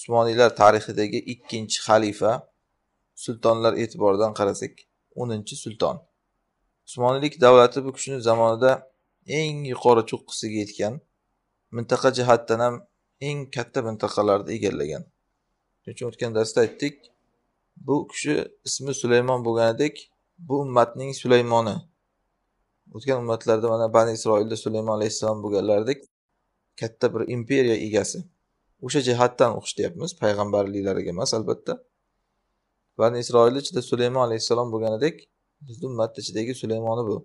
usmoniylar tarixidagi ikkinchi xalifa sultonlar e'tiboridan qarasak o'ninchi sulton usmoniylik davlati bu kishini zamonida eng yuqori cho'qqisiga yetgan mintaqa jihatdan ham eng katta mintaqalarni egallagan shuning uchun o'tgan darsda aytdik bu kishi ismi sulaymon bo'lganidek bu ummatning sulaymoni o'tgan ummatlarda mana bani isroilda sulaymon alayhissalom bo'lganlaridek katta bir imperiya egasi o'sha jihatdan o'qish deyapmiz payg'ambarliklariga emas albatta bani isroil ichida sulaymon alayhissalom bo'lganidek bizni ummat ichidagi sulaymoni bu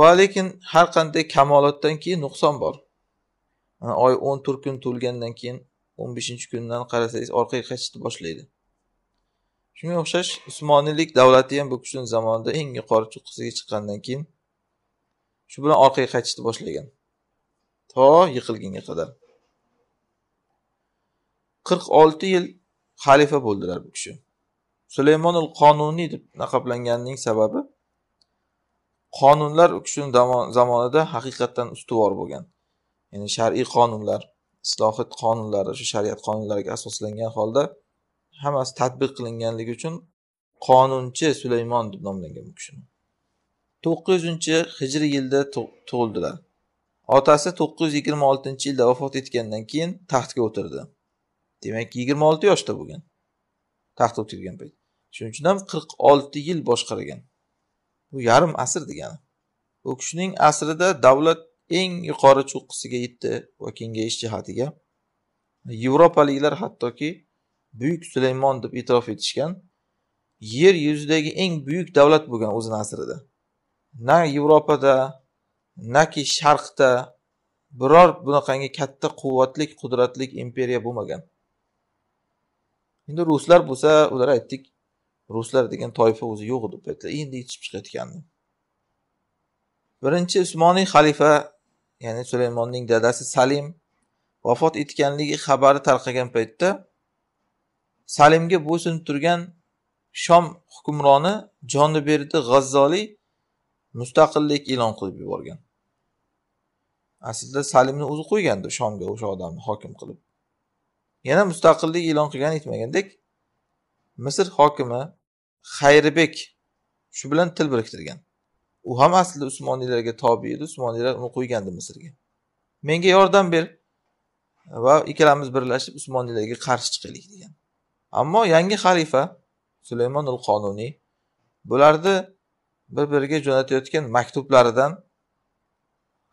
va lekin har qanday kamolotdan keyin nuqson bor yani oy o'n to'rt kun to'lgandan keyin o'n beshinchi kundan qarasangiz orqaga qaytishni boshlaydi shunga o'xshash usmoniylik davlati ham bu kishini zamonida eng yuqori cho'qqisiga chiqqandan keyin shu bilan orqaga qaytishni boshlagan to yiqilgunga qadar qirq olti yil xalifa bo'ldilar bu kishi sulaymonul qonuniy deb laqablanganining sababi qonunlar u kishini zamonida haqiqatdan ustuvor bo'lgan ya'ni shar'iy qonunlar islohit qonunlari shu shariat qonunlariga asoslangan holda hammasi tadbiq qilinganligi uchun qonunchi sulaymon deb nomlangan bu kishini to'qqiz yuzinchi hijriy yilda tug'ildilar otasi to'qqiz yuz yigirma oltinchi yilda vafot etgandan keyin taxtga o'tirdi demak yigirma olti yoshda bo'lgan taxt o'tirgan payt shuning uchun ham qirq olti yil boshqargan bu yarim asr degani u kishining asrida davlat eng yuqori cho'qqisiga yetdi va kengayish jihatiga yevropaliklar hattoki buyuk sulaymon deb e'tirof etishgan yer yuzidagi eng buyuk davlat bo'lgan o'zini asrida na yevropada naki sharqda biror bunaqangi katta quvvatli qudratli imperiya bo'lmagan endi ruslar bo'lsa ular aytdik ruslar degan toifa o'zi yo'q edi paytlar endi yetishib chiqayotgandi birinchi usmoniy xalifa ya'ni sulaymonning dadasi salim vafot etganligi xabari tarqagan paytda salimga bo'ysunib turgan shom hukmroni joniberdi g'azzoliy mustaqillik e'lon qilib yuborgan aslida salimni o'zi qo'ygandi shomga o'sha odamni hokim qilib yana mustaqillik e'lon qilgan aytmagandek misr hokimi xayribek shu bilan til biriktirgan u ham aslida usmoniylarga tobe edi usmoniylar uni qo'ygandi misrga menga yordam ber va ikkalamiz birlashib usmoniylarga qarshi chiqaylik degan ammo yangi xalifa sulaymonul qonuniy bularni bir biriga jo'natayotgan maktublaridan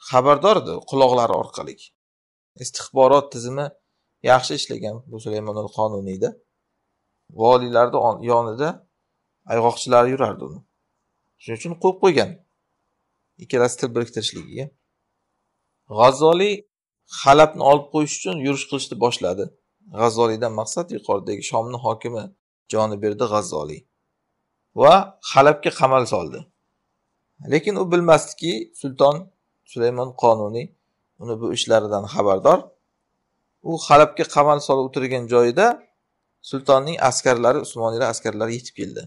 xabardor edi quloqlari orqali istixborot tizimi yaxshi ishlagan bu sulaymonul qonuniyda voliylarni yonida ayg'oqchilar yurardi uni shuning uchun qo'yib qo'ygan ikkalasi til biriktirishligiga g'azzoliy halabni olib qo'yish uchun yurish qilishni boshladi g'azzoliydan maqsad yuqoridagi shomni hokimi berdi g'azzoliy va halabga qamal soldi lekin u bilmasdiki sulton sulaymon qonuniy uni bu ishlaridan xabardor u halabga qamal solib o'tirgan joyida sultonning askarlari usmoniylar askarlari yetib keldi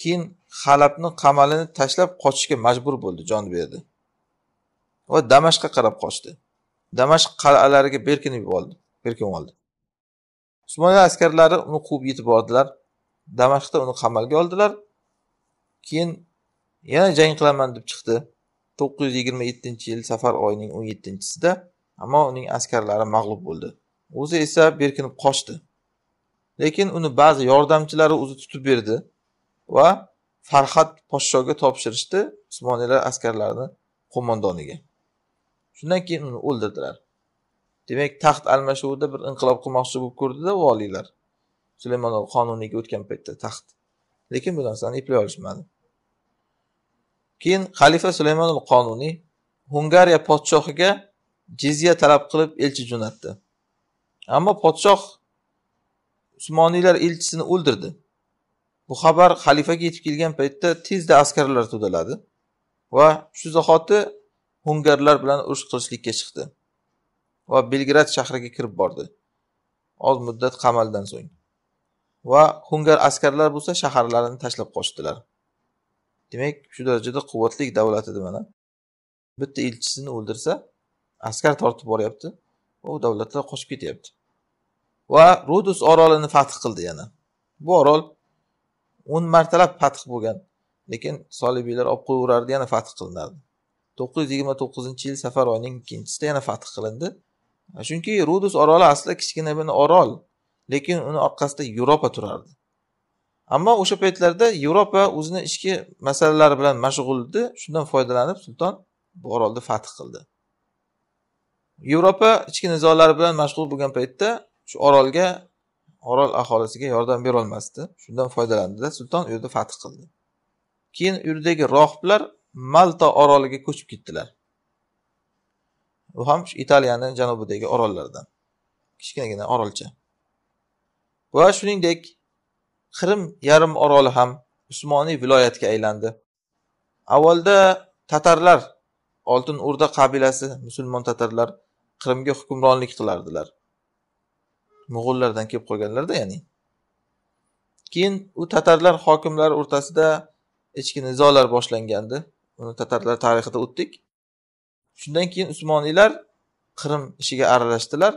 keyin halabni qamalini tashlab qochishga majbur bo'ldi jon berdi va damashqqa qarab qochdi damashq qal'alariga berkinib yubordi berkinib oldi usmoniylar askarlari uni quvib yetib bordilar damashqda uni qamalga oldilar keyin yana jang qilaman deb chiqdi to'qqiz yuz yigirma yettinchi yil safar oyining o'n yettinchisida ammo uning askarlari mag'lub bo'ldi o'zi esa berkinib qochdi lekin uni ba'zi yordamchilari o'zi tutib berdi va farhad podshoga topshirishdi usmoniylar askarlarini qo'mondoniga shundan keyin uni o'ldirdilar demak taxt almashuvida bir inqilob qilmoqchi bo'lib ko'rdida voliylar sulaymon qonuniyga o'tgan paytda taxt lekin bu narsani eplay olishmadi keyin xalifa sulaymon qonuniy hungariya podshohiga jizya talab qilib elchi jo'natdi ammo podshoh usmoniylar elchisini o'ldirdi bu xabar xalifaga yetib kelgan paytda tezda askarlar to'daladi va shu zahoti hungarlar bilan urush qilishlikka chiqdi va belgrad shahriga kirib bordi oz muddat qamaldan so'ng va hungar askarlar bo'lsa shaharlarini tashlab qochdilar demak shu darajada quvvatli davlat edi mana bitta elchisini o'ldirsa askar tortib boryapti u davlatlar qochib ketyapti va rudus orolini fath qildi yana bu orol o'n martalab fath bo'lgan lekin solibiylar olib qo'yaverardi yana fath qilinardi to'qqiz yuz yigirma to'qqizinchi yil safar oyining ikkinchisida yana fath qilindi chunki rudus oroli aslida kichkina bir orol lekin uni orqasida yevropa turardi ammo o'sha paytlarda yevropa o'zini ichki masalalari bilan mashg'ul edi shundan foydalanib sulton bu orolni fath qildi yevropa ichki nizolari bilan mashg'ul bo'lgan paytda shu orolga orol aholisiga yordam berolmasdi shundan foydalandida sulton u yerda fath qildi keyin u yerdagi rohiblar malta oroliga ko'chib ketdilar u ham shu italiyani janubidagi orollardan kichkinagina orolcha va shuningdek qrim yarim oroli ham usmoniy viloyatga aylandi avvalda tatarlar oltin o'rda qabilasi musulmon tatarlar Qrimga hukmronlik qilardilar. Mo'g'ullardan kelib qolganlarda, ya'ni. Keyin u tatarlar hokimlari o'rtasida ichki nizolar boshlangandi. Uni tatarlar tarixida o'tdik. Shundan keyin Usmoniylar Qrim ishiga aralashdilar.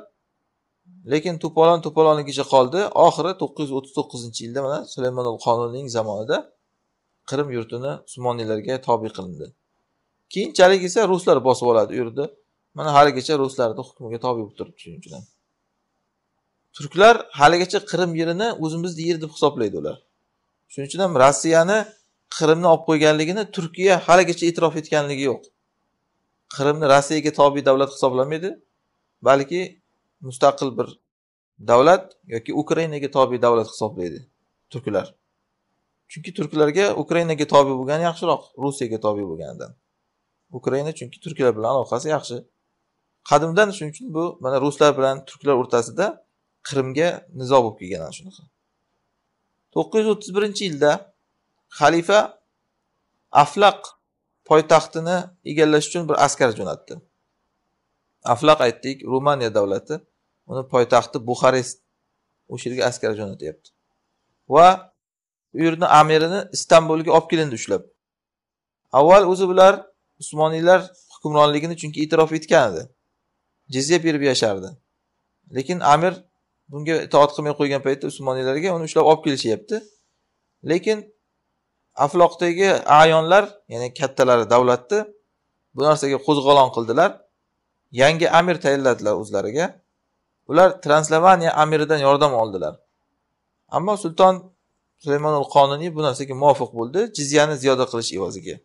Lekin to'polon to'polonligicha qoldi. Oxiri 939 yilda mana Sulaymonul Qonunning zamonida Qrim yurtini Usmoniylarga tobe qilindi. Keyinchalik esa ruslar bosib oladi u yerda. mana haligacha ruslarni hukmiga tobe bo'lib turibdi shuning uchun ham turklar haligacha qirim yerini o'zimizni yer deb hisoblaydi ular shuning uchun ham rossiyani qirimni olib qo'yganligini turkiya haligacha e'tirof etganligi yo'q qrimni rossiyaga tobe davlat hisoblamaydi balki mustaqil bir davlat yoki ukrainaga tobe davlat hisoblaydi turklar chunki turklarga ukrainaga tobe bo'lgani yaxshiroq rusiyaga tobe bo'lganidan ukraina chunki turklar bilan aloqasi yaxshi qadimdan shuning uchun bu mana ruslar bilan turklar o'rtasida qrimga nizo bo'lib kelgan ana shunaqa to'qqiz yuz o'ttiz birinchi yilda xalifa aflaq poytaxtini egallash uchun bir askar jo'natdi aflaq aytdik rumaniya davlati uni poytaxti buxarest o'sha yerga askar jo'natyapti va u yerni amirini istanbulga olib kelindi ushlab avval o'zi bular usmoniylar hukmronligini chunki e'tirof etgan edi jizya berib yashardi lekin amir bunga itoat qilmay qo'ygan paytda usmoniylarga uni ushlab olib kelishyapti lekin afloqdagi ayonlar ya'ni kattalari davlatni bu narsaga qo'zg'olon qildilar yangi amir tayinladilar o'zlariga ular translavaniya amiridan yordam oldilar ammo sulton sulaymonul qonuniy bu narsaga muvofiq bo'ldi jizyani ziyoda qilish evaziga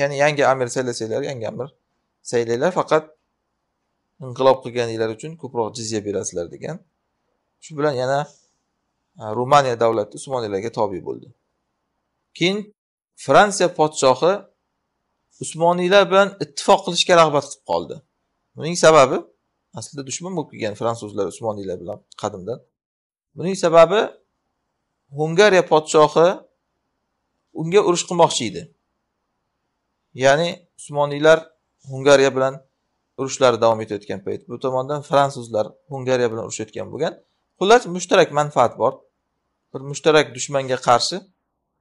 ya'ni yangi amir saylasanglar yangi amir saylanglar faqat inqilob qilganinglar uchun ko'proq jizya berasizlar degan shu bilan yana e, rumaniya davlati usmoniylarga tobe bo'ldi keyin fransiya podshohi usmoniylar bilan ittifoq qilishga rag'bat qilib qoldi buning sababi aslida dushman bo'lib kelgan fransuzlar usmoniylar bilan qadimdan buning sababi hungariya podshohi unga urush qilmoqchi edi ya'ni usmoniylar hungariya bilan urushlari davom etayotgan payt bu tomondan fransuzlar hungariya bilan urushayotgan bo'lgan xullas mushtarak manfaat bor bir mushtarak dushmanga qarshi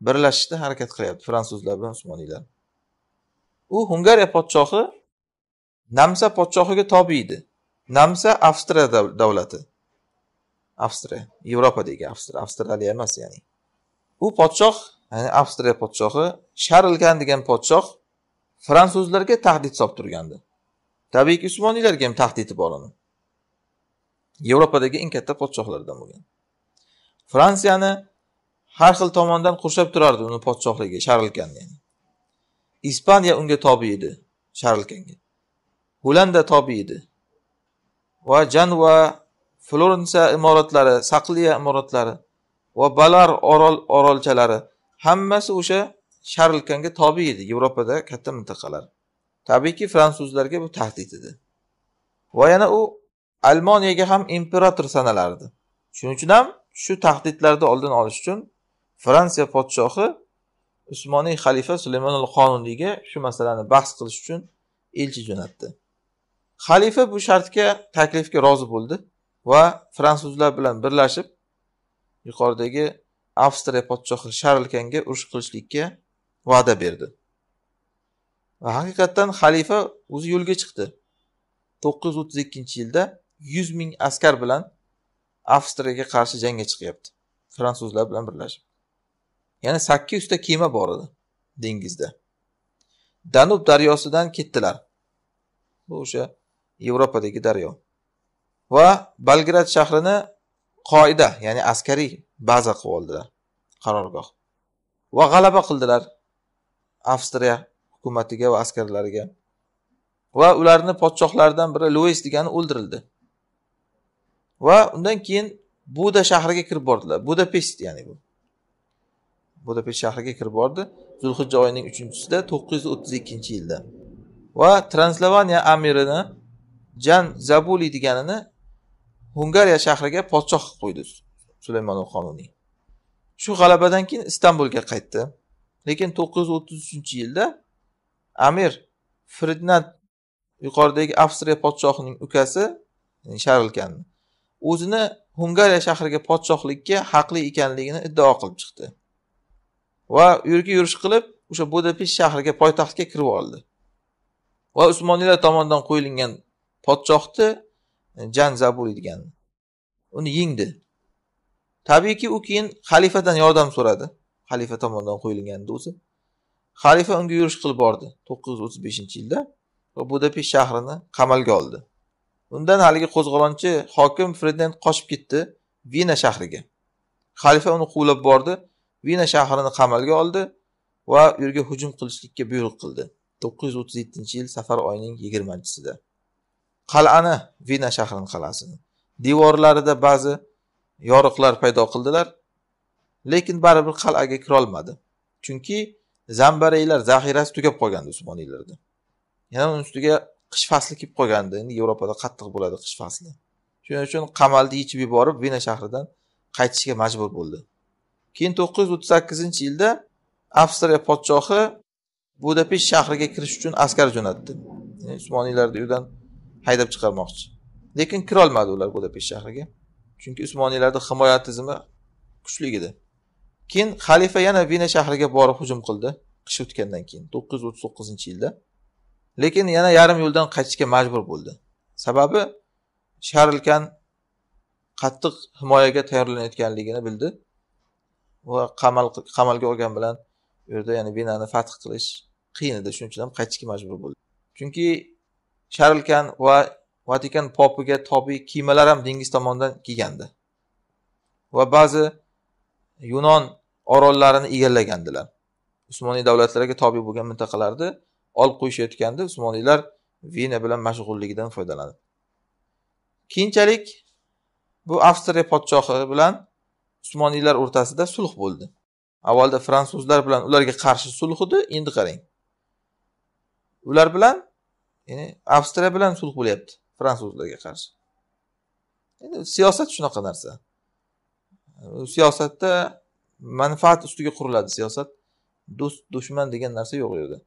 birlashishda harakat qilyapti fransuzlar bilan usmoniylar u hungariya podshohi namsa podshohiga tobe edi namsa avstriya davlati avstriya yevropadagi avstriya avstraliya emas ya'ni u podshoh ya'ni avstriya podshohi sharlkan degan podshoh fransuzlarga tahdid solib turgandi tabiiyki usmoniylarga ham tahdid bor uni yevropadagi eng katta podshohlardan bo'lgan fransiyani har xil tomondan qurshab turardi uni podshohligi sharlkanni yani. ispaniya unga tobi edi sharlkanga gollandiya tobi edi va janva florensiya imoratlari saqliya imoratlari va balar orol orolchalari hammasi o'sha sharlkanga tobi edi yevropada katta mintaqalar tabiiyki fransuzlarga bu tahdid edi va yana u almoniyaga ham imperator sanalardi shuning uchun ham shu tahdidlarni oldini olish uchun fransiya podshohi usmoniy xalifa sulaymon al qonuniyga shu masalani bahs qilish uchun elchi jo'natdi xalifa bu shartga taklifga rozi bo'ldi va fransuzlar bilan birlashib yuqoridagi avstriya podshohi sharlkanga urush qilishlikka va'da berdi va haqiqatdan xalifa o'zi yo'lga chiqdi to'qqiz yuz o'ttiz ikkinchi yilda yuz ming askar bilan avstriyaga qarshi jangga chiqyapti fransuzlar bilan birlashib ya'ni sakkiz yuzta kema bor edi dengizda danub daryosidan ketdilar bu o'sha yevropadagi daryo va balgrad shahrini qoida ya'ni askariy baza qilib oldilar qarorgoh va g'alaba qildilar avstriya hukumatiga va askarlariga va ularni podshohlaridan biri luis degani o'ldirildi va undan keyin buda shahriga kirib bordilar budapest ya'ni bu budapest shahriga kirib bordi zulhijja oyining uchinchisida to'qqiz yuz o'ttiz ikkinchi yilda va translavaniya amirini jan zabuli deganini hungariya shahriga podshoh qilib qo'ydi sulaymon qonuniy shu g'alabadan keyin istanbulga qaytdi lekin to'qqiz yuz o'ttiz uchinchi yilda amir fridnat yuqoridagi avstriya podshohining ukasi sharlkan o'zini hungariya shahriga podshohlikka haqli ekanligini iddao qilib chiqdi va u yurish qilib o'sha budapesht shahriga poytaxtga kirib oldi va usmoniylar tomonidan qo'yilgan podshohni jan zabuli degan uni yengdi tabiiyki u keyin xalifadan yordam so'radi xalifa tomonidan qo'yilganni o'zi Xalifa unga yurish qilib bordi 935 yilda va Budapesht shahrini qamalga oldi. Undan haligi qo'zg'olonchi hokim Ferdinand qochib ketdi vina shahriga. Xalifa uni quvlab bordi, vina shahrini qamalga oldi va u yerga hujum qilishlikka buyruq qildi. 937 yil safar oyining 20 Qal'ani vina shahrining qal'asini devorlarida ba'zi yoriqlar paydo qildilar, lekin baribir qal'aga kira olmadi. Chunki zambaraklar zaxirasi tugab qolgandi usmoniylarda yana uni ustiga qish fasli kelib qolgandi endi yevropada qattiq bo'ladi qish fasli shuning uchun qamalni yechib yuborib vena shahridan qaytishga majbur bo'ldi keyin to'qqiz yuz o'ttiz sakkizinchi yilda avstriya podshohi budapesht shahriga kirish uchun askar jo'natdi usmoniylarni uydan haydab chiqarmoqchi lekin kirolmadi ular budapesht shahriga chunki usmoniylarni himoya tizimi kuchli edi keyin xalifa yana vina shahriga borib hujum qildi qish o'tgandan keyin to'qqiz yuz o'ttiz to'qqizinchi yilda lekin yana yarim yo'ldan qaytishga majbur bo'ldi sababi sharlkan qattiq himoyaga tayyorlanayotganligini bildi va qamal qamalga olgan bilan u yerda ya'ni vinani fath qilish qiyin edi shuning uchun ham qaytishga majbur bo'ldi chunki sharlkan va vatikan popiga tobiy kemalar ham dengiz tomondan kelgandi va ba'zi yunon orollarini egallagandilar usmoniy davlatlariga tobe bo'lgan mintaqalarni olib qo'yishayotganda usmoniylar vena bilan mashg'ulligidan foydalanib keyinchalik bu avstriya podshohi bilan usmoniylar o'rtasida sulh bo'ldi avvalda fransuzlar bilan ularga qarshi sulh edi endi qarang ular bilan ya'ni avstriya bilan sulh bo'lyapti fransuzlarga qarshi endi siyosat shunaqa narsa siyosatda manfaat ustiga quriladi siyosat do'st dushman degan narsa yo'q u yerda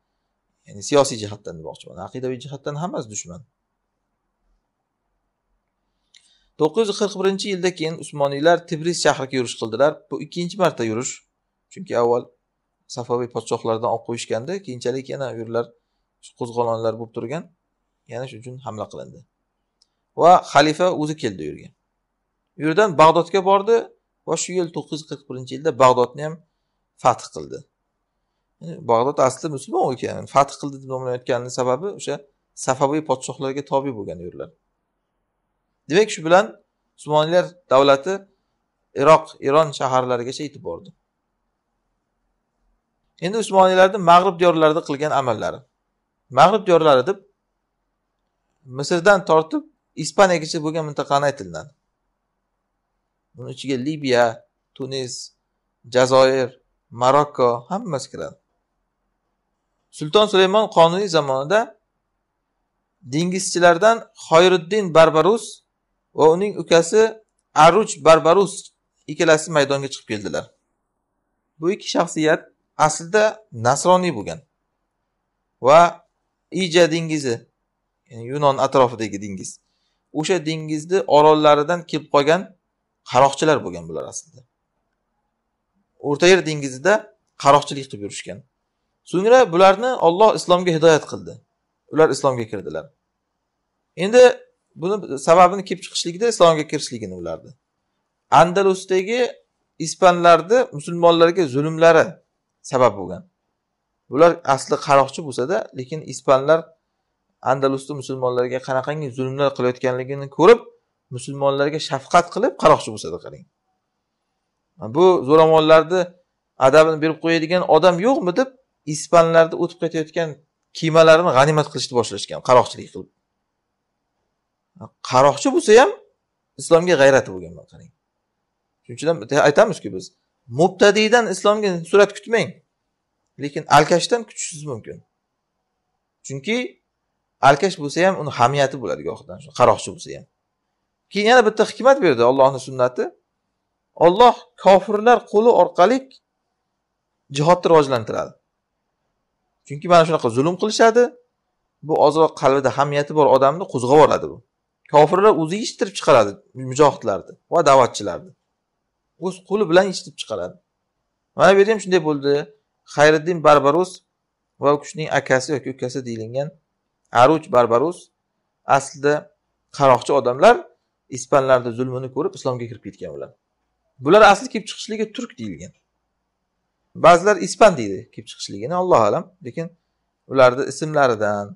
ya'ni siyosiy jihatdan demoqchiman aqidaviy jihatdan hammasi dushman to'qqiz yuz qirq birinchi yilda keyin usmoniylar tibris shahriga yurish qildilar bu ikkinchi marta yurish chunki avval safaviy podshohlardan olib qo'yishganda keyinchalik yana u yerlar qo'zg'olonlar bo'lib turgan yana shuning uchun hamla qilindi va xalifa o'zi keldi u yerga u yerdan bag'dodga bordi va shu yil to'qqiz yuz qirq birinchi yilda bag'dodni ham fath qildi bag'dod asli musulmon o'lkan fath qildi deb nomlanayotganini sababi o'sha safaviy podshohlarga tobe bo'lgan yerlar demak shu bilan usmoniylar davlati iroq eron shaharlarigacha yetib bordi endi usmoniylarni mag'rib diyorlarida qilgan amallari mag'rib diyorlari deb misrdan tortib ispaniyagacha bo'lgan mintaqani aytilinadi buni ichiga liviya tunis jazoir marokko hammasi kiradi sulton sulaymon qonuniy zamonida dengizchilardan xoyriddin barbarus va uning ukasi aruj barbarus ikkalasi maydonga chiqib keldilar bu ikki shaxsiyat aslida nasroniy bo'lgan va ija dengizi yani yunon atrofidagi dengiz o'sha dengizni orollaridan kelib qolgan qaroqchilar bo'lgan bular aslida o'rta yer dengizida qaroqchilik qilib yurishgan so'ngra bularni olloh islomga hidoyat qildi ular islomga kirdilar endi buni sababini kelib chiqishligida islomga kirishligini ularni andalusdagi ispanlarni musulmonlarga zulmlari sabab bo'lgan bular asli qaroqchi bo'lsada lekin ispanlar andalusni musulmonlarga qanaqangi zulmlar qilayotganligini ko'rib musulmonlarga shafqat qilib qaroqchi bo'lsada qarang bu zo'ravonlarni adabini berib qo'yadigan odam yo'qmi deb ispanlarni o'tib ketayotgan kemalarini g'animat qilishni boshlashgan qaroqchilik qilib qaroqchi bo'lsa ham islomga g'ayrati bo'lganman qarang shuning uchun aytamizku biz mubtadiydan islomga surat kutmang lekin alkashdan kutishingiz mumkin chunki alkash bo'lsa ham uni hamiyati bo'ladi gohidan qaroqchi bo'lsa ham keyin yana bitta hikmat berdi Allohning sunnati Alloh kofirlar qo'li orqali jihodni rivojlantiradi chunki mana shunaqa zulm qilishadi bu ozroq qalbida hamiyati bor odamni qo'zg'ab yuboradi bu kofirlar o'zi eshittirib chiqaradi mujohidlarni va da'vatchilarni o'z qo'li bilan eshittirib chiqaradi mana bu yerda ham shunday bo'ldi xayriddin barbaros va u kishining akasi yoki ukasi deyilgan aruch barbaros aslida qaroqchi odamlar ispanlarni zulmini ko'rib islomga kirib ketgan ular bular asli kelib chiqishligi turk deyilgan ba'zilar ispan deydi kelib chiqishligini allohu alam lekin ularni ismlaridan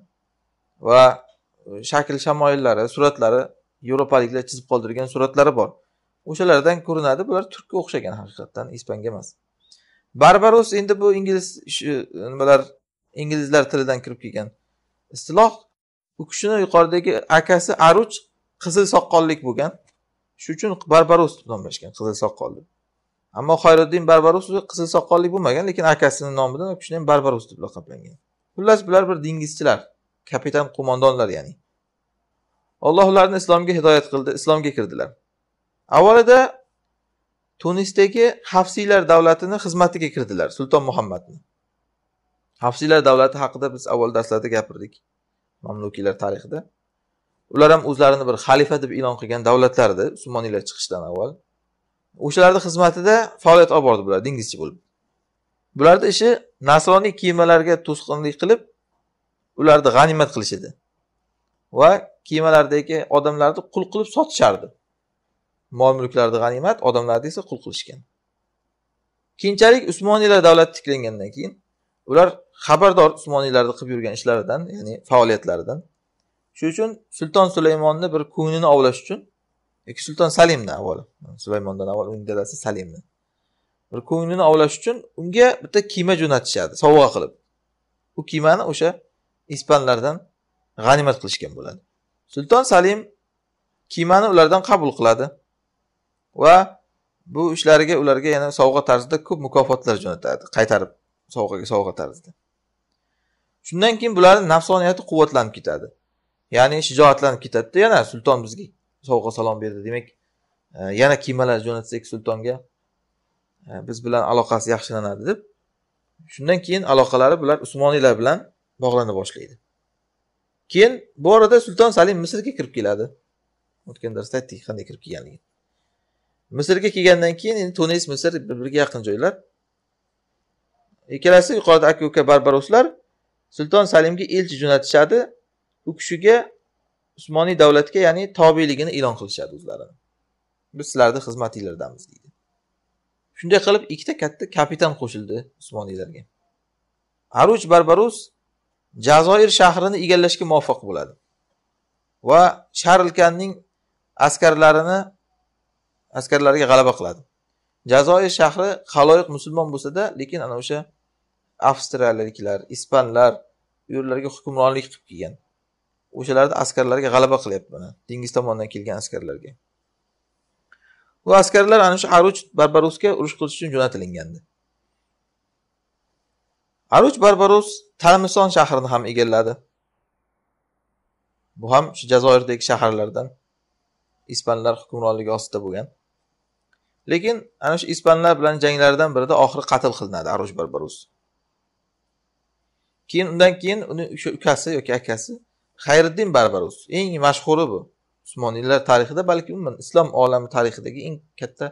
va e, shakl shamoyillari suratlari yevropaliklar chizib qoldirgan suratlari bor o'shalardan ko'rinadi bular turkka o'xshagan haqiqatdan ispanga emas barbaros endi bu ingliz e, nimalar inglizlar tilidan kirib kelgan istiloh u kishini yuqoridagi akasi aruch qizil soqqollik bo'lgan shuning uchun barbaros deb nomlashgan qizil soqolli ammo xayriddin barbaros qizil soqqollik bo'lmagan lekin akasini nomidan u kishini ham barbaros deb laqablangan xullas bular bir dengizchilar kapitan qo'mondonlar ya'ni alloh ularni islomga hidoyat qildi islomga kirdilar avvalida tunisdagi hafsiylar davlatini xizmatiga kirdilar sulton muhammadni hafsiylar davlati haqida biz avval darslarda gapirdik mamlukiylar tarixida ular ham o'zlarini bir xalifa deb e'lon qilgan davlatlar edi musulmoniylar chiqishidan avval o'shalarni xizmatida faoliyat olib bordi bular dengizchi bo'lib bularni ishi nasroniy kemalarga to'sqinlik qilib ularni g'animat qilish edi va kemalardagi odamlarni qul qilib sotishardi mol mulklarni g'animat odamlarni esa qul qilishgan keyinchalik usmoniylar davlati tiklangandan keyin ular xabardor usmoniylarni qilib yurgan ishlaridan ya'ni faoliyatlaridan shuning uchun sulton sulaymonni bir ko'nglini ovlash uchun yoki sulton salimni avvalo sulaymondan avval uning dadasi salimni bir ko'nglini ovlash uchun unga bitta kiyma jo'natishadi sovg'a qilib u kiymani o'sha ispanlardan g'animat qilishgan bo'ladi sulton salim kiymani ulardan qabul qiladi va bu ishlariga ularga yana sovg'a tarzida ko'p mukofotlar jo'natadi qaytarib sovg'aga sovg'a tarzida shundan keyin bularni nafsoniyati quvvatlanib ketadi ya'ni shijoatlanib ketadida yana sulton bizga sovg'a salom berdi demak e, yana kemalar jo'natsak sultonga e, biz bilan aloqasi yaxshilanadi deb shundan keyin aloqalari bular usmoniylar bilan bog'lana boshlaydi keyin bu orada sulton salim misrga kirib keladi o'tgan darsda aytdik qanday kirib kelganligini misrga kelgandan keyin endi tunis misr bir biriga yaqin joylar ikkalasi e, yuqorida aka uka barbaroslar sulton salimga elchi jo'natishadi u kishiga usmoniy davlatga ya'ni tobeligini e'lon qilishadi o'zlari biz sizlarni xizmatinglardamiz deydi shunday qilib ikkita katta kapitan qo'shildi usmoniylarga aruj barbarus jazoir shahrini egallashga muvaffaq bo'ladi va sharlkanning askarlarini askarlariga g'alaba qiladi jazoir shahri haloyiq musulmon bo'lsada lekin ana o'sha avstraliyaliklar ispanlar u yerlarga hukmronlik qilib kelgan o'shalarni askarlarga g'alaba qilyapti mana dengiz tomondan kelgan askarlarga bu askarlar ana shu aruch barbarosga urush qilish uchun jo'natilgandi aruch barbaros talmison shahrini ham egalladi bu ham shu jazoirdagi shaharlardan ispanlar hukmronligi ostida bo'lgan lekin ana shu ispanlar bilan janglardan birida oxiri qatl qilinadi aruj barbaros keyin undan keyin uni o'sha ukasi yoki akasi xayriddin barbarus eng mashhuri bu usmoniylar tarixida balki umuman islom olami tarixidagi eng katta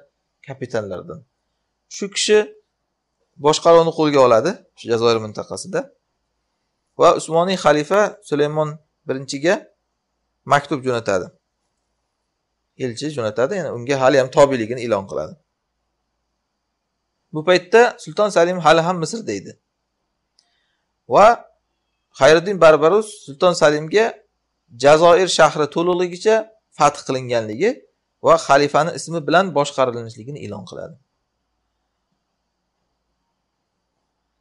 kapitanlardan shu kishi boshqaruvni qo'lga oladi shu jazoir mintaqasida va usmoniy xalifa sulaymon birinchiga maktub jo'natadi elchi jo'natadi ya'ni unga hali ham tobiligini e'lon qiladi bu paytda sulton salim hali ham misrda edi va Xayriddin Barbaros Sulton Salimga Jazoir shahri to'liqligicha fath qilinganligi va xalifani ismi bilan boshqarilishligini e'lon qiladi.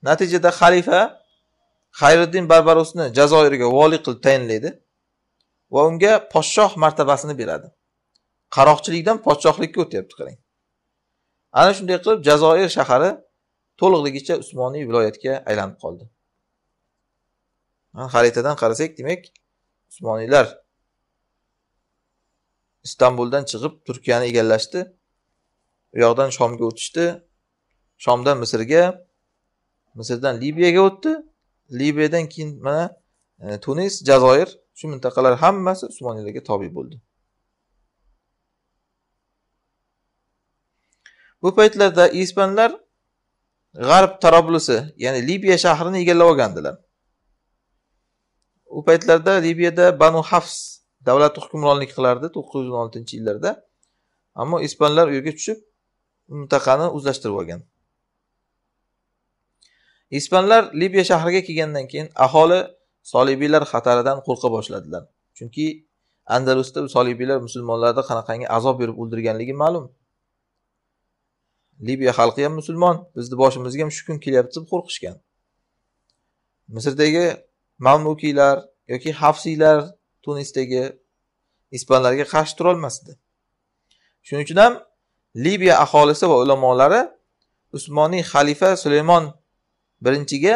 Natijada xalifa Xayriddin Barbarosni Jazoirga vali qilib tayinlaydi va unga podshoh martabasini beradi. Qaroqchilikdan podshohlikka o'tyapti qarang. Ana shunday qilib Jazoir shahari to'liqligicha Usmoniy viloyatga aylanib qoldi. xaritadan qarasak demak usmoniylar istanbuldan chiqib turkiyani egallashdi u yoqdan shomga o'tishdi shomdan misrga misrdan libiyaga o'tdi libiyadan keyin mana e, tunis jazoir shu mintaqalar hammasi usmoniylarga tobe bo'ldi bu paytlarda ispanlar g'arb tarablusi ya'ni libiya shahrini egallab olgandilar u paytlarda liviyada banu hafs davlati hukmronlik qilardi to'qqiz yuz o'n oltinchi yillarda ammo ispanlar u yerga tushib mintaqani o'zlashtirib olgan ispanlar liviya shahriga kelgandan keyin aholi solibiylar xataridan qo'rqa boshladilar chunki andalusda solibiylar musulmonlarni qanaqangi azob berib o'ldirganligi ma'lum liviya xalqi ham musulmon bizni boshimizga ham shu kun kelyapti deb qo'rqishgan misrdagi mamlukiylar yoki hafsiylar tunisdagi ispanlarga qarshi turolmasdi shuning uchun ham libiya aholisi va ulamolari usmoniy xalifa sulaymon birinchiga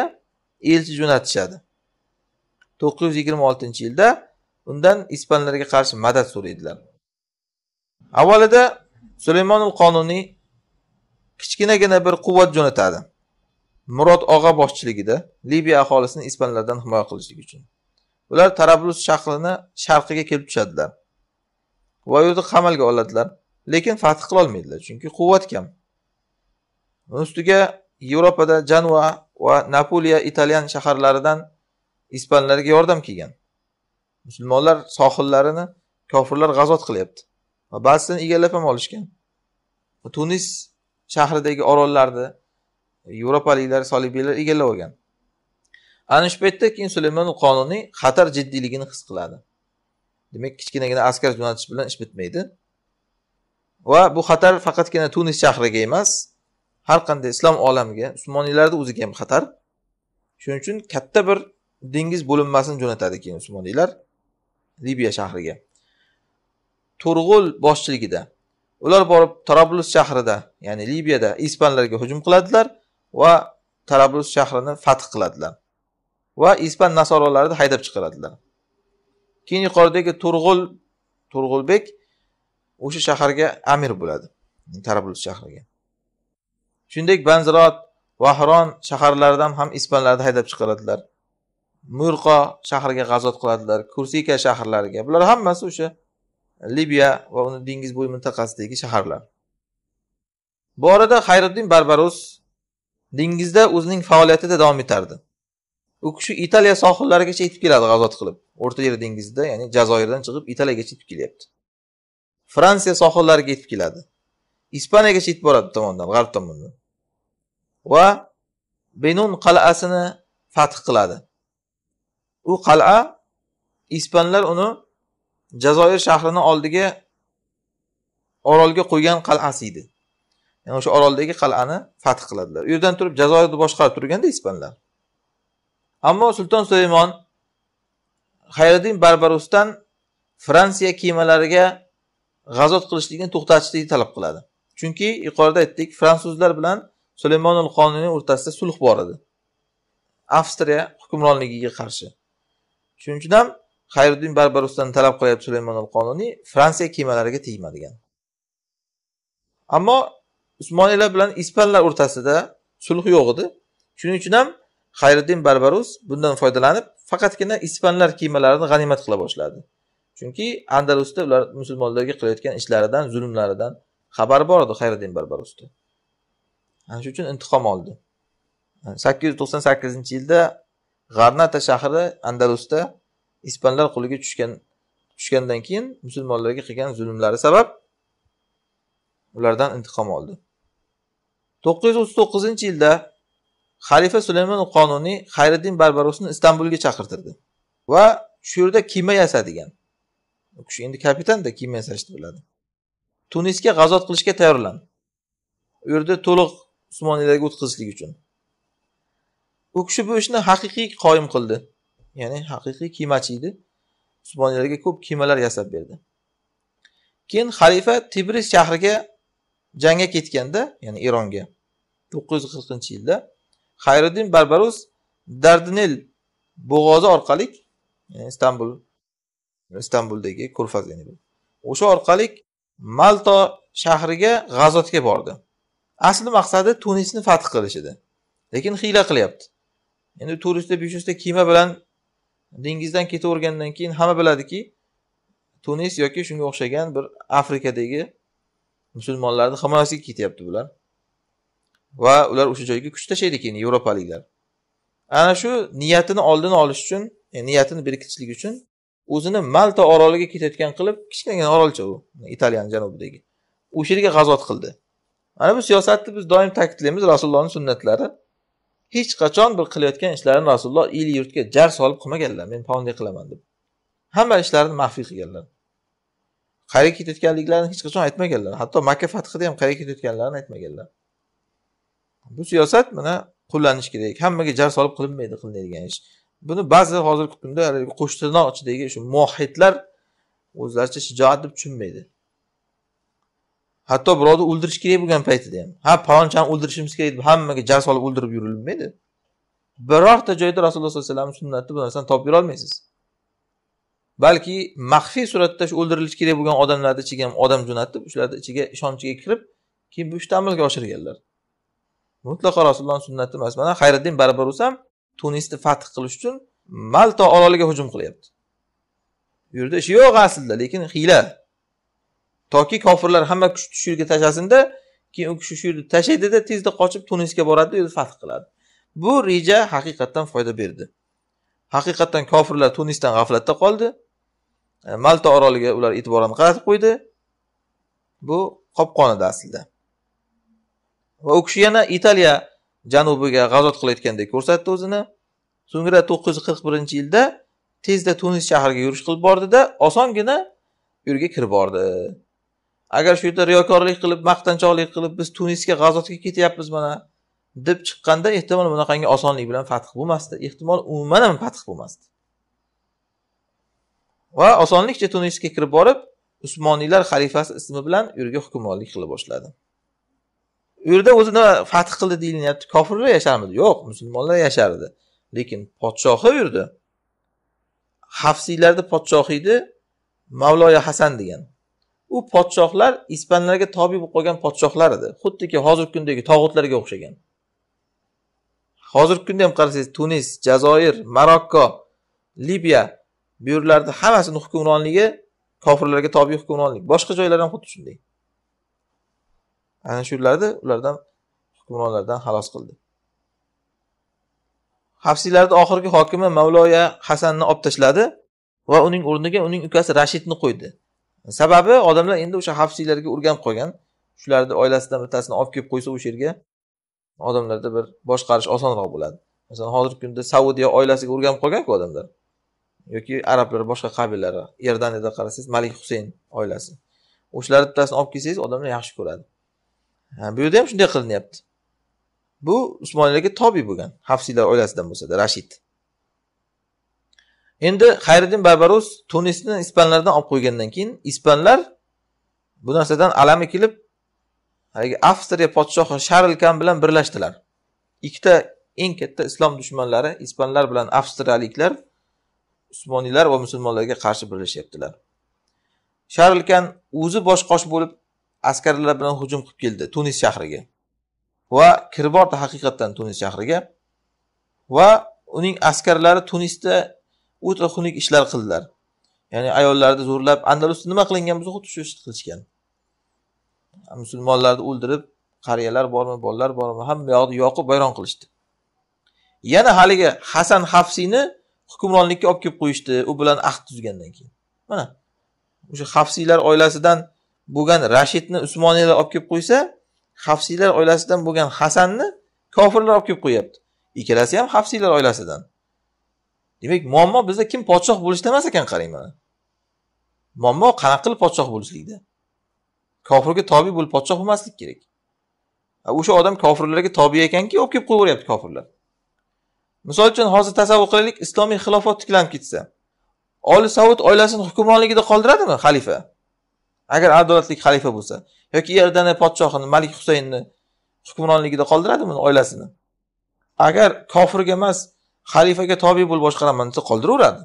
elchi jo'natishadi to'qqiz yuz yigirma oltinchi yilda undan ispanlarga qarshi madad so'raydilar avvalida sulaymonul qonuniy kichkinagina bir quvvat jo'natadi Murod og'a boshchiligida Liviya aholisini ispanlardan himoya qilishlik uchun. Ular Tarablus shahrini sharqiga kelib tushadilar. Va u yerda qamalga oladilar, lekin fath qila olmaydilar, chunki quvvat kam. Ustiga Yevropada Janva va Napoliya italyan shaharlaridan ispanlarga yordam kelgan. Musulmonlar sohillarini kofirlar g'azovat qilyapti va ba'zisini egallab ham olishgan. Tunis shahridagi orollarni yevropaliklar solibiylar egallab olgan ana shu paytda keyin sulaymon qonuniy xatar jiddiyligini his qiladi demak kichkinagina askar jo'natish bilan ish bitmaydi va bu xatar faqatgina tunis shahriga emas har qanday islom olamiga usmoniylarni o'ziga ham xatar shuning uchun katta bir dengiz bo'linmasini jo'natadi keyin usmoniylar libiya shahriga turg'ul boshchiligida ular borib tarablus shahrida ya'ni libiyada ispanlarga hujum qiladilar va tarablus shahrini fath qiladilar va ispan nasorolarni haydab chiqaradilar keyin yuqoridagi turg'ul turg'ulbek o'sha shaharga amir bo'ladi tarablus shahriga shuningdek banzirot vahron shaharlaridan ham ispanlarni haydab chiqaradilar murqo shahriga g'azot qiladilar kursika shaharlariga bular hammasi o'sha libiya va uni dengiz bo'yi mintaqasidagi shaharlar bu orada xayriddin barbarus dengizda o'zining faoliyatida davom etardi u kishi italiya sohillarigacha yetib keladi g'azot qilib o'rta yer dengizida ya'ni jazoirdan chiqib italiyagacha yetib kelyapti fransiya sohillariga yetib keladi ispaniyagacha yetib boradi tomondan g'arb tomondan va benun qal'asini fath qiladi u qal'a ispanlar uni jazoir shahrini oldiga orolga qo'ygan qal'asi edi ya'ni o'sha oroldagi qal'ani fath qiladilar u yerdan turib jazoirni boshqarib turganda ispanlar ammo sulton sulaymon hayriddin barbarusdan fransiya kemalariga g'azot qilishlikni to'xtatishlikni talab qiladi chunki yuqorida aytdik fransuzlar bilan sulaymonul qonuniy o'rtasida sulh bor edi avstriya hukmronligiga qarshi shuning uchun ham hayriddin barbarusdan talab qilyapti sulaymonul qonuniy fransiya kemalariga tegma degan ammo usmoniylar bilan ispanlar o'rtasida sulh yo'q edi shuning uchun ham xayriddin barbarus bundan foydalanib faqatgina ispanlar kemalarini g'animat qila boshladi chunki andalusda ular musulmonlarga qilayotgan ishlaridan zulmlaridan xabar bor edi xayriddin barbarusda ana shuning uchun intiqom oldi sakkiz yuz to'qson sakkizinchi yilda g'arnata shahri andalusda ispanlar qo'liga tushgan tushgandan keyin musulmonlarga qilgan zulmlari sabab ulardan intiqom oldi 939 yilda xalifa sulaymon qonuniy xayriddin barbarosni istanbulga chaqirtirdi va shu yerda kema yasadigan u kishi endi kapitanda kema yasashni biladi tunisga g'azot qilishga tayyorlandi u yerda to'liq usmoniylarga o'tkazishlik uchun u kishi bu ishni haqiqiy qoyim qildi ya'ni haqiqiy kemachi edi usmoniylarga ko'p kemalar yasab berdi keyin xalifa tibris shahriga jangga ketganda ya'ni eronga to'qqiz yuz qirqinchi yilda xayriddin barbarus dardinel bo'g'ozi orqali istanbul istanbuldagi ko'rfaz o'sha orqali malto shahriga g'azotga bordi asli maqsadi tunisni fath qilish edi lekin hiyla qilyapti endi turistda yuzta kema bilan dengizdan ketavergandan keyin hamma biladiki tunis yoki shunga o'xshagan bir afrikadagi musulmonlarni himoyasiga ketyapti bular va ular o'sha joyga kuch tashlaydi keyin yevropaliklar ana shu niyatini oldini olish uchun e, niyatini berkitishlik uchun o'zini malta oroliga ketayotgan qilib kichkinagina orolcha u italiyani janubidagi o'sha yerga g'azot qildi mana bu siyosatni biz doim ta'kidlaymiz rasulullohni sunnatlari hech qachon bir qilayotgan ishlarini rasululloh el yurtga jar solib qilmaganlar men palonday qilaman deb hamma ishlarini maxfiy qilganlar qayerga ketayotganliklarini hech qachon aytmaganlar hatto makka fathida ham qayerga ketayotganlarini aytmaganlar bu siyosat mana qo'llanishi kerak hammaga jar solib qilinmaydi qilinadigan ish buni ba'zi hozirgi kunda qo'shtirnoq ichidagi shu muhidlar o'zlaricha shijoat deb tushunmaydi hatto birovni o'ldirish kerak bo'lgan paytida ham ha palonchani o'ldirishimiz kerak deb hammaga jar solib o'ldirib yurilmaydi birorta joyda rasululloh sollallohu alayhi vasallam sunnatida bu narsani topib berolmaysiz balki maxfiy suratda shu o'ldirilishi kerak bo'lgan odamlarni ichiga ham odam jo'natib o'shalarni ichiga ishonchiga kirib keyin bu ishni amalga oshirganlar mutlaqo rasulullohni sunnati emas mana hayriddin barbarus ham tunisni fath qilish uchun malta oroliga hujum qilyapti bu yerda ishi yo'q aslida lekin hiyla toki kofirlar hamma kuchni shu yerga tashlasinda keyin u kishi shu yerda tashlaydida tezda qochib tunisga boradida u fath qiladi bu reja haqiqatdan foyda berdi haqiqatdan kofirlar tunisdan g'aflatda qoldi malta oroliga ular e'tiborini qaratib qo'ydi bu qopqon edi aslida va u kishi yana italiya janubiga g'azot qilayotgandek ko'rsatdi o'zini so'ngra to'qqiz yuz qirq birinchi yilda tezda tunis shahriga yurish qilib bordida osongina u yerga kirib bordi agar shu yerda riyokorlik qilib maqtanchoqlik qilib biz tunisga g'azotga ketyapmiz mana deb chiqqanda ehtimol bunaqangi osonlik bilan fath bo'lmasdi ehtimol umuman ham fath bo'lmasdi va osonlikcha tunisga kirib borib usmoniylar xalifasi ismi bilan u yerga hukmronlik qila boshladi u yerda o'zi nima fath qildi deyilyapti kofirlar yasharmidi yo'q musulmonlar yashardi lekin podshohi u yerda hafsiylarni podshohi edi mavloya hasan degan u podshohlar ispanlarga tobe bo'lib qolgan podshohlar edi xuddiki hozirgi kundagi tog'utlarga o'xshagan hozirgi kunda ham qarasangiz tunis jazoir marokko libiya bu yerlarni hammasini hukmronligi kofirlarga tobe hukmronlik boshqa joylar ham xuddi shunday ana shularni ulardan hukmronlardan xalos qildi hafsiylarni oxirgi hokimi mavloya hasanni olib tashladi va uning o'rniga uning ukasi rashidni qo'ydi sababi odamlar endi o'sha hafsiylarga o'rganib qolgan shularni oilasidan bittasini olib kelib qo'ysa o'sha yerga odamlarda bir boshqarish osonroq bo'ladi masalan hozirgi kunda saudiya oilasiga o'rganib qolganku odamlar yoki arablar boshqa qabilalar iordaniyada qarasangiz malik husayn oilasi o'shalarni bittasini olib kelsangiz odamlar yaxshi ko'radi bu yerda ham shunday qilinyapti bu usmoniylarga tobi bo'lgan hafsiylar oilasidan bo'lsada rashid endi xayriddin barbaros tunisni ispanlardan olib qo'ygandan keyin ispanlar bu narsadan alami kelib haligi avstriya podshohi sharl bilan birlashdilar ikkita eng katta islom dushmanlari ispanlar bilan avstriyaliklar usmoniylar va musulmonlarga qarshi birlashyaptilar sharlkan o'zi bosh qosh bo'lib askarlar bilan hujum qilib keldi tunis shahriga va kirib bordi haqiqatdan tunis shahriga va uning askarlari tunisda o'ta xunuk ishlar qildilar ya'ni ayollarni zo'rlab andalusda nima qilingan bo'lsa xuddi shu ishni qilishgan musulmonlarni o'ldirib qariyalar bormi bolalar bormi hamma yoqni yoqib vayron qilishdi yana haligi hasan hafsiyni hukmronlikka olib kelib qo'yishdi u bilan ahd tuzgandan keyin mana o'sha hafsiylar oilasidan bo'lgan rashidni usmoniylar olib kelib qo'ysa hafsiylar oilasidan bo'lgan hasanni kofirlar olib kelib qo'yapti ikkalasi ham hafsiylar oilasidan demak muammo bizda kim podshoh bo'lishda emas ekan qarang mana muammo qanaqa qilib podshoh bo'lishlikda kofirga tobi bo'lib podshoh bo'lmaslik kerak o'sha odam kofirlarga tobi ekanki olib kelib qo'yaveryapti kofirlar misol uchun hozir tasavvur qilaylik islomiy xilofat tiklanib ketsa oli saud oilasini hukmronligida qoldiradimi xalifa agar adolatli xalifa bo'lsa yoki iordaniya podshohini malik husaynni hukmronligida qoldiradimi oilasini agar kofirga emas xalifaga tobe bo'lib boshqaraman desa qoldiraveradi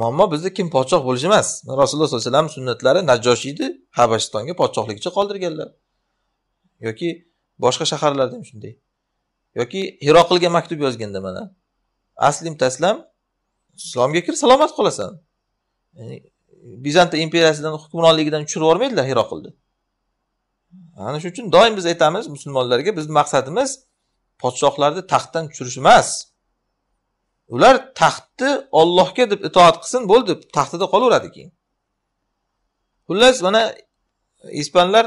muammo bizda kim podshoh bo'lish emas rasululloh sollallohu alayhi vasallam sunnatlari najjoshiyni habashistonga podshohligicha qoldirganlar yoki boshqa shaharlarda ham shunday yoki hiroqilga maktub yozganda mana aslim taslam islomga kir salomat qolasan ya'ni Bizant imperiyasidan hukmronligidan tushirib yubormaydilar Heroqilni. Ana shuning uchun doim biz aytamiz musulmonlarga bizning maqsadimiz podshohlarni taxtdan tushirish emas. Ular taxtni Allohga deb itoat qilsin, bo'ldi, taxtida qolaveradi keyin. Xullas mana ispanlar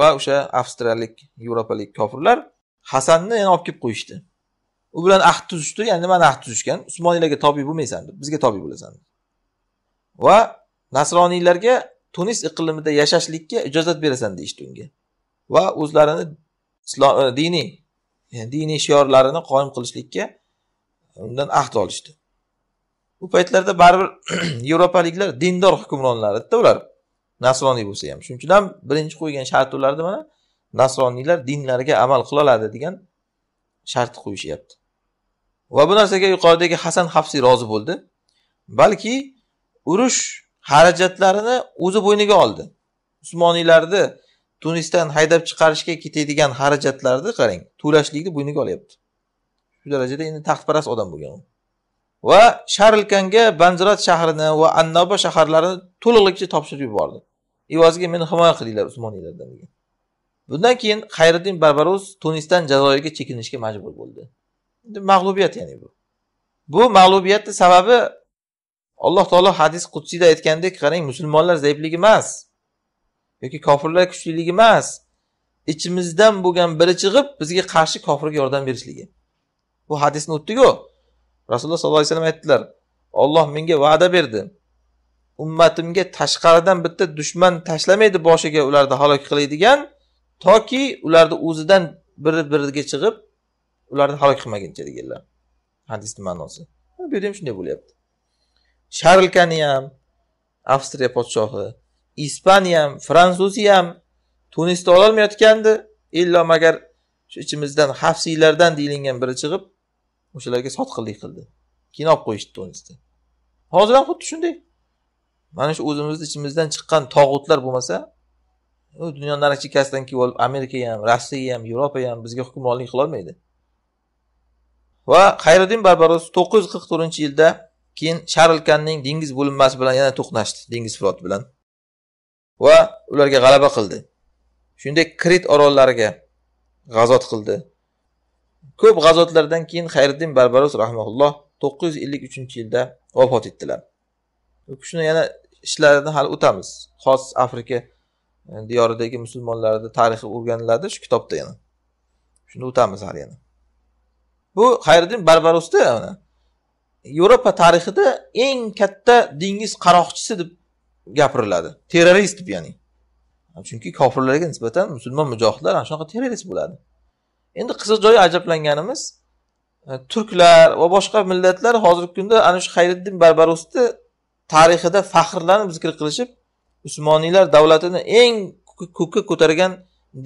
va o'sha avstriyalik, yevropalik kofirlar Hasanni yana olib kelib qo'yishdi. U bilan ahd tuzishdi, ya'ni nimani ahd tuzishgan? Usmoniylarga tobi bo'lmaysan deb, bizga tobi bo'lasan. Va nasroniylarga tunis iqlimida yashashlikka ijozat berasan deyishdi unga va o'zlarini e, diniy e, diniy shiorlarini qoyim qilishlikka e, undan ahd olishdi bu paytlarda baribir yevropaliklar dindor hukmronlar edida ular nasroniy bo'lsa ham shuning uchun ham birinchi qo'ygan sharti ularni mana nasroniylar dinlariga amal qila oladi degan shart qo'yishyapti va bu narsaga yuqoridagi hasan hafsiy rozi bo'ldi balki urush xarajatlarini o'zi bo'yniga oldi usmoniylarni tunisdan haydab chiqarishga ketadigan xarajatlarni qarang to'lashlikni bo'yniga olyapti shu darajada endi taxtparast odam bo'lgan u va sharlkanga banzirat shahrini va annoba shaharlarini to'liqligicha topshirib yubordi evaziga meni himoya qilinglar usmoniylardan degan bundan keyin xayriddin barbaros tunisdan jazoirga chekinishga majbur bo'ldi mag'lubiyat ya'ni bu bu mag'lubiyatni sababi alloh taolo hadis qudsiyda aytgandek qarang musulmonlar zaifligi emas yoki kofirlar kuchliligi emas ichimizdan bo'lgan biri chiqib bizga qarshi kofirga yordam berishligi bu hadisni o'tdiku rasululloh sollallohu alayhi vasallam aytdilar olloh menga va'da berdi ummatimga tashqaridan bitta dushman tashlamaydi boshiga ularni halok qiladigan toki ularni o'zidan biri biriga chiqib ularni halok qilmaguncha deganlar hadisni ma'nosi bu yerda ham shunday bo'lyapti sharlkani ham avstriya podshohi ispaniya ham fransuziya ham tunisda ololmayotgandi illo magar shu ichimizdan hafsiylardan deyilgan biri chiqib o'shalarga sotqinlik qildi keyin olib qo'yishdi tunisda hozir ham xuddi shunday mana shu o'zimizni ichimizdan chiqqan tog'utlar bo'lmasa u dunyoni narigi chekkasidan kelib olib amerika ham rossiya ham yevropa ham bizga hukmronlik qilolmaydi va xayriddin barbaros to'qqiz yuz qirq to'rtinchi yilda keyin sharlkanning dengiz bo'linmasi bilan yana to'qnashdi dengiz floti bilan va ularga g'alaba qildi shuningdek krit orollariga g'azot qildi ko'p g'azotlardan keyin xayriddin barbaros rahmaulloh to'qqiz yuz ellik uchinchi yilda vafot etdilar u kishini yana ishlaridan hali o'tamiz xos afrika e, diyoridagi musulmonlarni tarixi o'rganiladi shu kitobda yana shuni o'tamiz hali yana bu xayriddin barbarosda yevropa tarixida eng katta dengiz qaroqchisi deb gapiriladi terrorist deb ya'ni chunki kofirlarga nisbatan musulmon mujohidlar ana shunaqa terrorist bo'ladi endi qiziq joyi ajablanganimiz e, turklar va boshqa millatlar hozirgi kunda ana shu xayriddin barbarosni tarixida faxrlanib zikr qilishib usmoniylar davlatini eng ko'kka ko'targan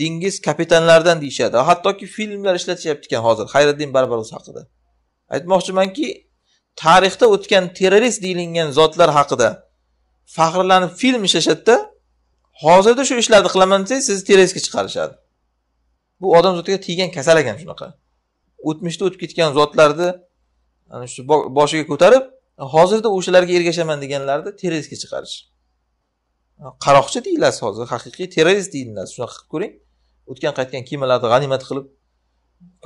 dengiz kapitanlaridan deyishadi hattoki filmlar ishlatishyapti ekan hozir xayriddin barbaros haqida aytmoqchimanki tarixda o'tgan terrorist deyilgan zotlar haqida faxrlanib film ishlashadida hozirda shu ishlarni qilaman desangiz sizni terroristga chiqarishadi bu odam zotiga tiygan kasal ekan shunaqa o'tmishda o'tib ketgan zotlarni ana shu boshiga ko'tarib hozirda o'shalarga ergashaman deganlarni terroristga chiqarish qaroqchi deyiladi hozir haqiqiy terrorist deyiladi shunaqa qilib ko'ring o'tgan qaytgan kemalarni g'animat qilib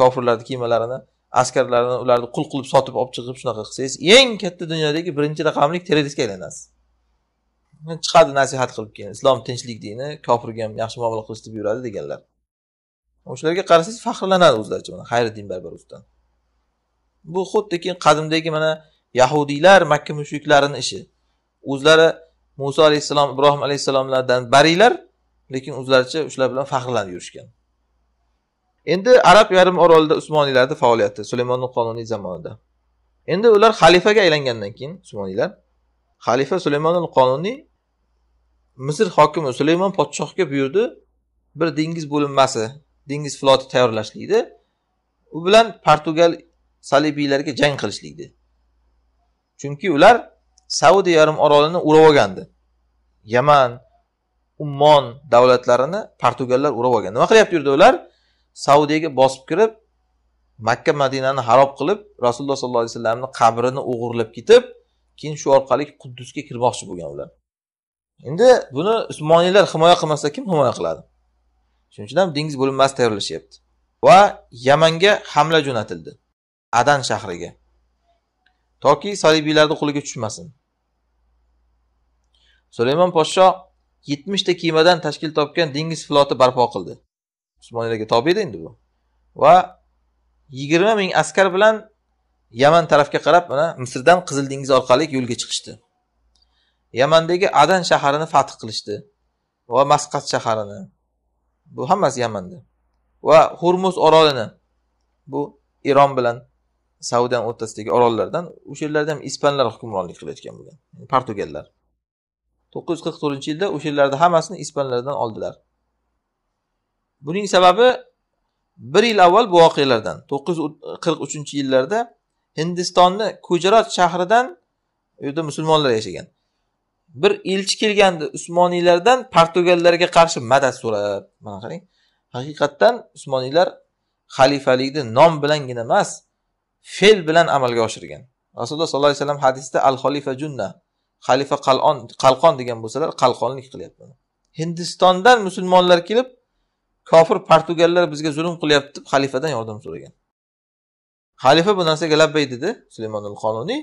kofirlarni kemalarini askarlarni ularni qul qilib sotib olib chiqib shunaqa qilsangiz eng katta dunyodagi birinchi raqamli terroristga aylanasiz chiqadi nasihat qilib keyin islom tinchlik dini kofirga ham yaxshi muomala qilish deb yuradi deganlar o'shalarga qarasangiz faxrlanadi o'zlaricha mana xayri din barbar ustidan bu xuddi keyin qadimdagi mana yahudiylar makka mushuklarini ishi o'zlari muso alayhissalom ibrohim alayhissalomlardan bariylar lekin o'zlaricha shular bilan faxrlanib yurishgan endi arab yarim orolida usmoniylarni faoliyati sulaymonni qonuniy zamonida endi ular xalifaga aylangandan keyin usmoniylar xalifa sulaymonul qonuniy misr hokimi sulaymon podshohga buyurdi bir dengiz bo'linmasi dengiz floti tayyorlashlikni u bilan portugal salibiylarga jang qilishlikni chunki ular saudiya yarim orolini o'rab olgandi yaman ummon davlatlarini portugallar o'rab olgan nima qilyapti u yerda ular saudiyaga bosib kirib makka madinani harob qilib rasululloh sollallohu alayhi vasallamni qabrini o'g'irlab ketib keyin shu orqali quddusga kirmoqchi bo'lgan ular endi buni usmoniylar himoya qilmasa kim himoya qiladi shuning uchun ham dengiz bo'linmasi tayyorlashyapti va yamanga hamla jo'natildi adan shahriga toki salibiylarni qo'liga tushmasin sulaymon podsho yetmishta kemadan tashkil topgan dengiz floti barpo qildi usmoniylarga tobe edi endi bu va yigirma ming askar bilan yaman tarafga qarab mana misrdan qizil dengiz orqali yo'lga chiqishdi yamandagi adan shaharini fath qilishdi va masqat shaharini bu hammasi yamanda va hurmuz orolini bu eron bilan saudiyani o'rtasidagi orollardan o'sha yerlarda ham ispanlar hukmronlik qilayotgan bo'lgan portugallar to'qqiz yuz qirq to'rtinchi yilda o'sha yerlarni hammasini ispanlardan oldilar buning sababi bir yil avval bu voqealardan to'qqiz yuz qirq uchinchi yillarda hindistonni kujarat shahridan u yerda musulmonlar yashagan bir elchi kelgandi usmoniylardan portugallarga qarshi madad so'rab mana qarang haqiqatdan usmoniylar xalifalikni nom bilangina emas fe'l bilan amalga oshirgan rasululloh sollallohu alayhi vasallam hadisda al xolifa junna xalifa qalon qalqon degan bo'lsalar qalqonlik qilyapti hindistondan musulmonlar kelib kofir portugallar bizga zulm qilyapti deb xalifadan yordam so'ragan xalifa bu narsaga labbay dedi sulaymonul qonuniy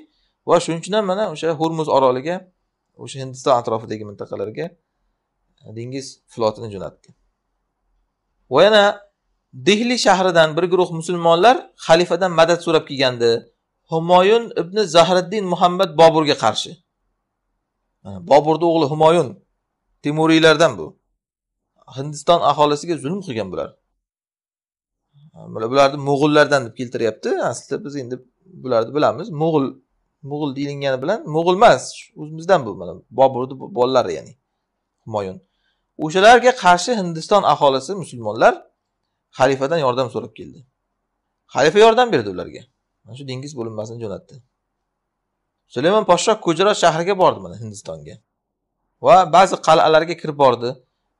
va shuning uchun ham mana o'sha hurmuz oroliga o'sha hindiston atrofidagi mintaqalarga e, dengiz flotini jo'natdi va yana dehli shahridan bir guruh musulmonlar xalifadan madad so'rab kelgandi humoyun ibn zahriddin muhammad boburga qarshi boburni o'g'li humoyun temuriylardan bu hindiston aholisiga zulm qilgan bular bularni mo'g'ullardan deb keltiryapti aslida biz endi bularni bilamiz mo'g'ul mo'g'ul deyilgani bilan mo'g'ul emas o'zimizdan bu mana boburni bolalari ya'ni humoyun o'shalarga qarshi hindiston aholisi musulmonlar xalifadan yordam so'rab keldi xalifa yordam berdi ularga mana shu dengiz bo'linmasini jo'natdi sulaymon podshoh ko'jrat shahriga bordi mana hindistonga va ba'zi qal'alarga kirib bordi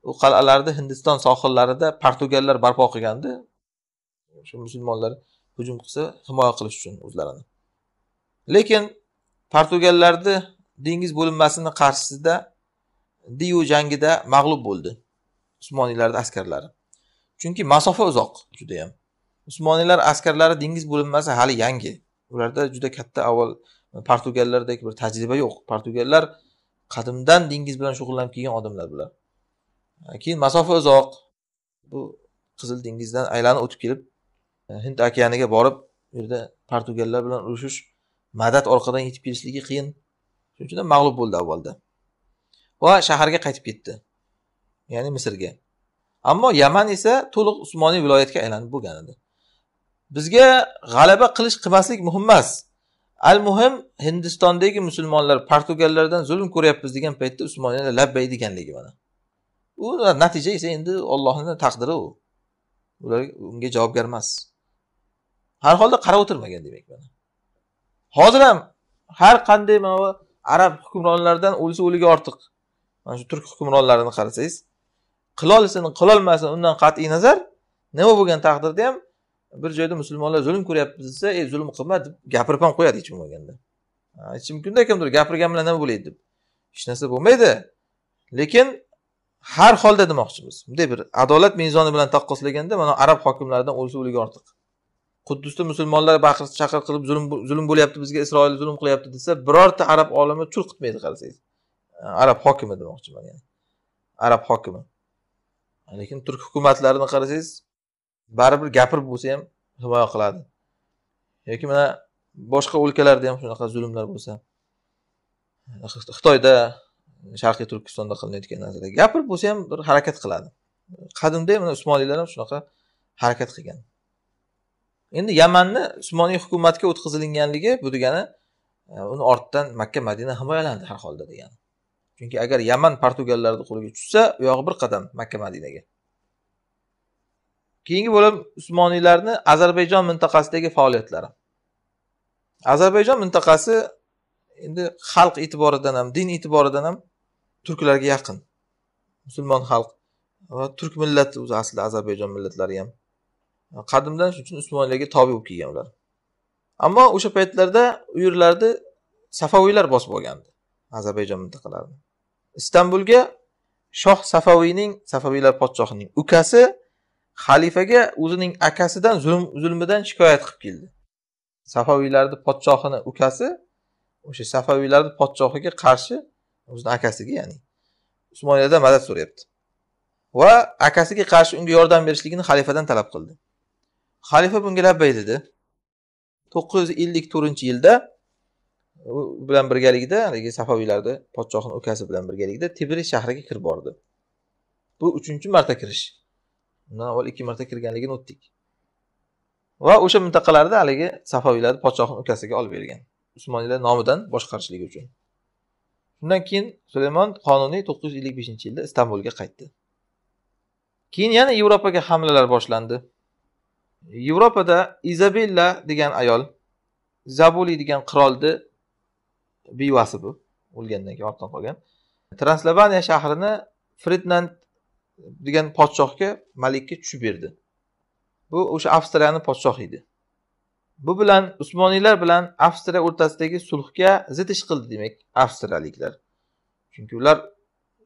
u qal'alarni hindiston sohillarida portugallar barpo qilgandi o'sha musulmonlar hujum qilsa himoya qilish uchun o'zlarini lekin portugallarni dengiz bo'linmasini qarshisida diyu jangida mag'lub bo'ldi usmoniylarni askarlari chunki masofa uzoq judayam usmoniylar askarlari dengiz bo'linmasi hali yangi ularda juda katta avval portugallardek bir tajriba yo'q portugallar qadimdan dengiz bilan shug'ullanib kelgan odamlar bular keyin masofa uzoq bu qizil dengizdan aylanib o'tib kelib e, hind okeaniga borib u yerda portugallar bilan urushish madad orqadan yetib kelishligi qiyin shuning uchun mag'lub bo'ldi avvalda va shaharga qaytib ketdi ya'ni misrga ammo yaman esa to'liq usmoniy viloyatga aylanib bo'lgan edi bizga g'alaba qilish qilmaslik muhim emas al muhim hindistondagi musulmonlar portugallardan zulm ko'ryapmiz degan paytda usmoniylar labbay deganligi mana u natija esa endi ollohni taqdiri u ular unga javobgar emas har holda qarab o'tirmagan demak mana hozir ham har qanday mana bu arab hukmronlaridan o'lsa o'ligi ortiq mana shu turk hukmronlarini qarasangiz qilolsin qilolmasin undan qat'iy nazar nima bo'lgan taqdirda ham bir joyda musulmonlar zulm ko'ryapmiz desa ey zulm qilma deb gapirib ham qo'yadi hech bo'lmaganda aytishi mumkinda kimdir gapirgan bilan nima bo'ladi deb hech narsa bo'lmaydi lekin har holda demoqchimiz bunday bir adolat mezoni bilan taqqoslaganda mana arab hokimlaridan o'lsuvilik ortiq quddusda musulmonlar baqir chaqir qilib zulm zulm bo'lyapti bizga isroil zulm qilyapti desa birorta arab olimi churqitmaydi qarasangiz arab hokimi demoqchiman yani arab hokimi lekin turk hukumatlarini qarasangiz baribir gapirib bo'lsa ham himoya qiladi yoki mana boshqa o'lkalarda ham shunaqa zulmlar bo'lsa xitoyda sharqiy turkistonda qilinayotgan narsalar gapirib bo'lsa ham bir harakat qiladi qadimda mana usmoniylar ham shunaqa harakat qilgan endi yamanni usmoniy hukumatga o'tkazilinganligi bu degani e, uni ortidan makka madina himoyalandi har holda degani chunki agar yaman portugallarni qo'liga tushsa u yog'i bir qadam makka madinaga keyingi bo'lim usmoniylarni ozarbayjon mintaqasidagi faoliyatlari ozarbayjon mintaqasi endi xalq e'tiboridan ham din e'tiboridan ham turklarga yaqin musulmon xalq va turk millati o'zi aslida ozarbayjon millatlari ham qadimdan shuning uchun usmonlarga tobe bo'lib kelgan ular ammo o'sha paytlarda u yerlarni safaviylar bosib olgandi ozarbayjon mintaqalarini istanbulga shoh safaviyning safaviylar podshohining ukasi xalifaga o'zining akasidan zulm zulmidan shikoyat qilib keldi safaviylarni podshohini ukasi o'sha safaviylarni podshohiga qarshi o'zini akasiga ya'ni usmoniyadan madad so'rayapti va akasiga qarshi unga yordam berishligini xalifadan talab qildi xalifa bunga labbay dedi to'qqiz yuz ellik to'rtinchi yilda u bilan birgalikda haligi safaviylarni podshohni ukasi bilan birgalikda tibri shahriga kirib bordi bu uchinchi marta kirish undan avval ikki marta kirganligini o'tdik va o'sha mintaqalarda haligi safaviylarni podshohni ukasiga olib bergan usmoniylar nomidan boshqarishligi uchun shundan keyin sulaymon qonuniy to'qqiz yuz ellik beshinchi yilda istanbulga qaytdi keyin yana yevropaga hamlalar boshlandi yevropada izabella degan ayol zabuli degan qirolni bevasi bu o'lgandan keyin ortdan qolgan translavaniya shahrini fridnand degan podshohga malikka tushib berdi bu o'sha avstriyani podshohi edi bu bilan usmoniylar bilan avstriya o'rtasidagi sulhga zid ish qildi demak avstriyaliklar chunki ular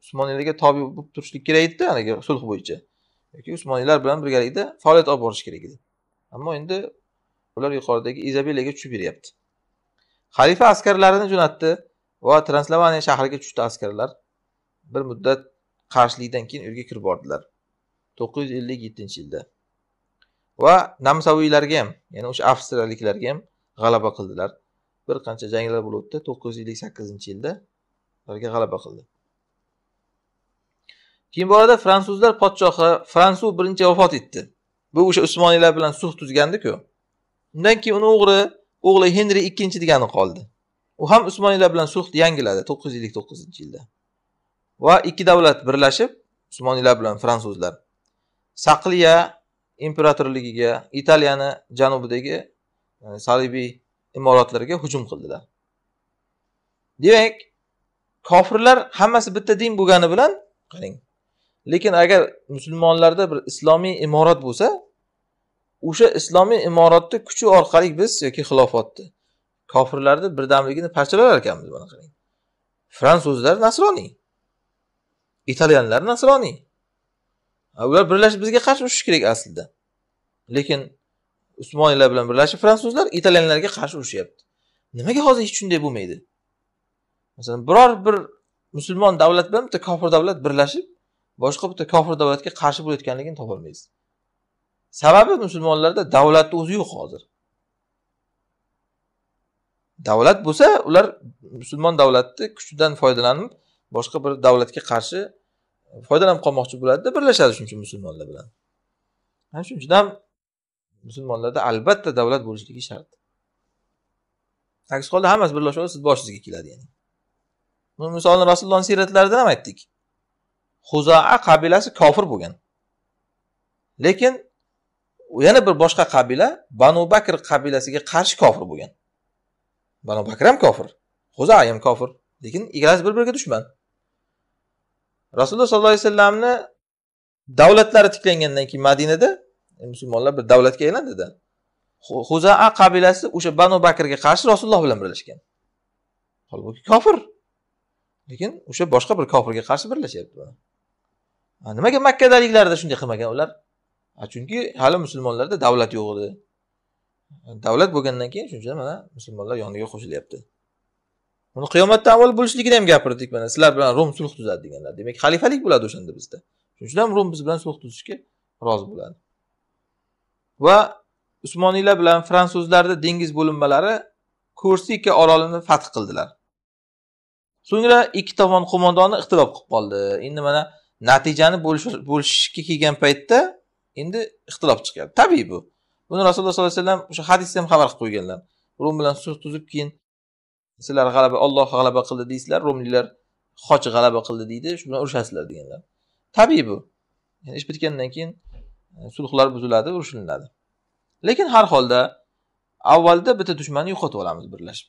usmoniylarga tobe bo'lib turishlik kerak edida haligi sulh bo'yicha yoki usmoniylar bilan birgalikda faoliyat olib borish kerak edi ammo endi ular yuqoridagi izabelaga tushib beryapti xalifa askarlarini jo'natdi va translavaniya shahriga tushdi askarlar bir muddat qarshilikdan keyin u yerga kirib bordilar to'qqiz yuz ellik yettinchi yilda va namsaviylarga ham ya'ni o'sha avstriyaliklarga ham g'alaba qildilar bir qancha janglar bo'lib o'tdi to'qqiz yuz ellik sakkizinchi yilda ularga g'alaba qildi keyin bu orada fransuzlar podshohi fransu birinchi vafot etdi bu o'sha usmoniylar bilan sulh tuzgandiku undan keyin uni o'g'ri o'g'li henri ikkinchi degani qoldi u ham usmoniylar bilan sulhni yangiladi to'qqiz yuz ellik to'qqizinchi yilda va ikki davlat birlashib usmoniylar bilan fransuzlar saqliya imperatorligiga italiyani janubidagi salibiy imoratlarga hujum qildilar demak kofirlar hammasi bitta din bo'lgani bilan qarang lekin agar musulmonlarda bir islomiy imorat bo'lsa o'sha islomiy imoratni kuchi orqali biz yoki xilofatni kofirlarni birdamligini parchalar ekanmiz mana qarang fransuzlar nasroniy italyanlar nasroniy ular birlashib bizga qarshi urushishi kerak aslida lekin usmoniylar bilan birlashib fransuzlar italyanlarga qarshi urushyapti nimaga hozir hech shunday bo'lmaydi masalan biror bir musulmon davlat bilan bitta kofir davlat birlashib boshqa bitta kofir davlatga qarshi bo'layotganligini topolmaysiz sababi musulmonlarda davlatni o'zi yo'q hozir davlat bo'lsa ular musulmon davlatni kuchidan foydalanib boshqa bir davlatga qarshi foydalanib qolmoqchi bo'ladida birlashadi shuning uchun musulmonlar bilan ana shuning uchun ham musulmonlarda albatta davlat bo'lishligi shart aks holda hammasi birlashaverib sizni boshingizga keladi ya'ni misolni rasulullohni siyratlaridan ham aytdik huzaa qabilasi kofir bo'lgan lekin yana bir boshqa qabila banu bakr qabilasiga qarshi kofir bo'lgan banu bakr ham kofir huzaa ham kofir lekin ikkalasi bir biriga dushman rasululloh sollallohu alayhi vasallamni davlatlari tiklangandan keyin madinada e, musulmonlar bir davlatga aylandida huzaa qabilasi o'sha banu bakrga qarshi rasululloh bilan birlashgan holbuki kofir lekin o'sha boshqa bir kofirga qarshi birlashyapti nimaga makkadaliklarda shunday qilmagan ular chunki hali musulmonlarda davlat yo'q edi davlat bo'lgandan keyin shuncha mana musulmonlar yoniga qo'shilyapti uni qiyomatdan avval bo'lishligini ham gapirdik mana sizlar bilan rum sulh tuzadi deganlar demak xalifalik bo'ladi o'shanda bizda shuning uchun ham rum biz bilan sulh tuzishga rozi bo'ladi va usmoniylar bilan fransuzlarni dengiz bo'linmalari korsika orolini fath qildilar so'ngra ikki tomon qo'mondoni ixtilof qilib qoldi endi mana natijani bo'lishishga kelgan paytda endi ixtilof chiqyapti tabiiy bu buni rasululloh sollallohu alayhi vasallam o'sha hadisda ham xabar qilib qo'yganlar rum bilan sulh tuzib keyin sizlar g'alaba olloh g'alaba qildi deysizlar rumliklar xoch g'alaba qildi deydi shu bilan urushasizlar deganlar tabiiy bu yani ish bitgandan keyin e, sulhlar buziladi urushilinadi lekin har holda avvalda bitta dushmanni yo'qotib olamiz birlashib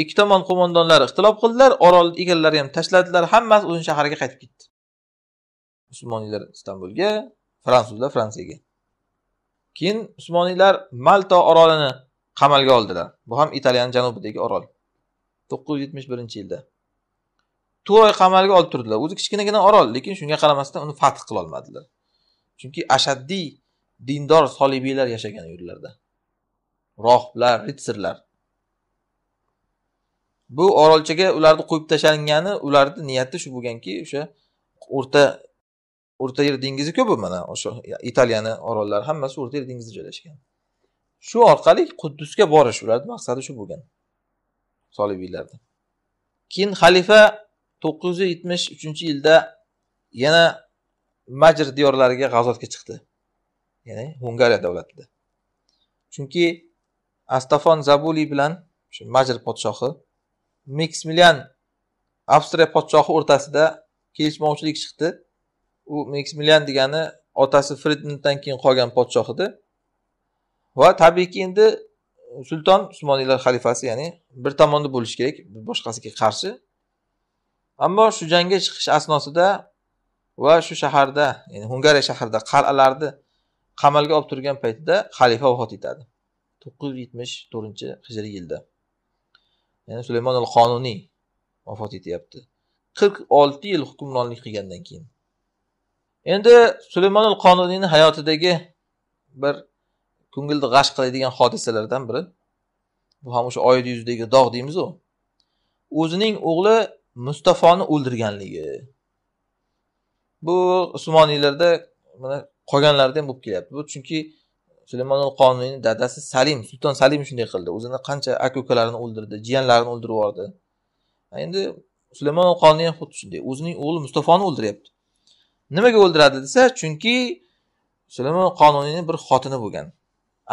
ikki tomon qo'mondonlari ixtilof qildilar orol egalari ham tashladilar hammasi o'zini shahariga qaytib ketdi usmoniylar istanbulga fransuzlar fransiyaga keyin usmoniylar malta orolini qamalga oldilar bu ham italiyani janubidagi orol to'qqiz yuz yetmish birinchi yilda to'rt oy qamalga olib turdilar o'zi kichkinagina orol lekin shunga qaramasdan uni fath qilolmadilar chunki ashaddiy dindor solibiylar yashagan yerlarda rohiblar ritserlar bu orolchaga ularni qo'yib tashlangani ularni niyati shu bo'lganki o'sha o'rta o'rta yer dengizi ko'p mana o'sha italiyani orollari hammasi o'rta yer dengizida joylashgan shu orqali quddusga borish ularni maqsadi shu bo'lgan solibiylarni keyin xalifa to'qqiz yuz yetmish uchinchi yilda yana majr diyorlariga g'azotga chiqdi ya'ni hungariya davlatida chunki astafon zabuliy bilan shu majr podshohi meksmilyan avstriya podshohi o'rtasida kelishmovchilik chiqdi u meksmilyan degani otasi fridndan keyin qolgan podshoh edi va tabiiyki endi sulton usmoniylar xalifasi ya'ni bir tomonni bo'lishi kerak boshqasiga qarshi ammo shu jangga chiqish asnosida va shu shaharda ya'ni hungariya shahrida qal'alarni qamalga olib turgan paytida xalifa vafot etadi to'qqiz yuz yetmish to'rtinchi hijriy yilda ya'ni sulaymon al qonuniy vafot etyapti qirq olti yil hukmronlik qilgandan keyin endi sulaymon al qonuniyni hayotidagi bir ko'ngilni g'ash qiladigan hodisalardan biri bu ham o'sha oyni yuzidagi dog' deymizu o'zining o'g'li mustafoni o'ldirganligi bu usmoniylarda mana qolganlarda ham bo'lib kelyapti bu chunki sulaymon qonuniyni dadasi salim sulton salim shunday qildi o'zini qancha aka ukalarini o'ldirdi jiyanlarini o'ldirib yubordi endi sulaymon qonuniy ham xuddi shunday o'zining o'g'li mustafoni o'ldiryapti nimaga o'ldiradi desa chunki sulaymon qonuniyni bir xotini bo'lgan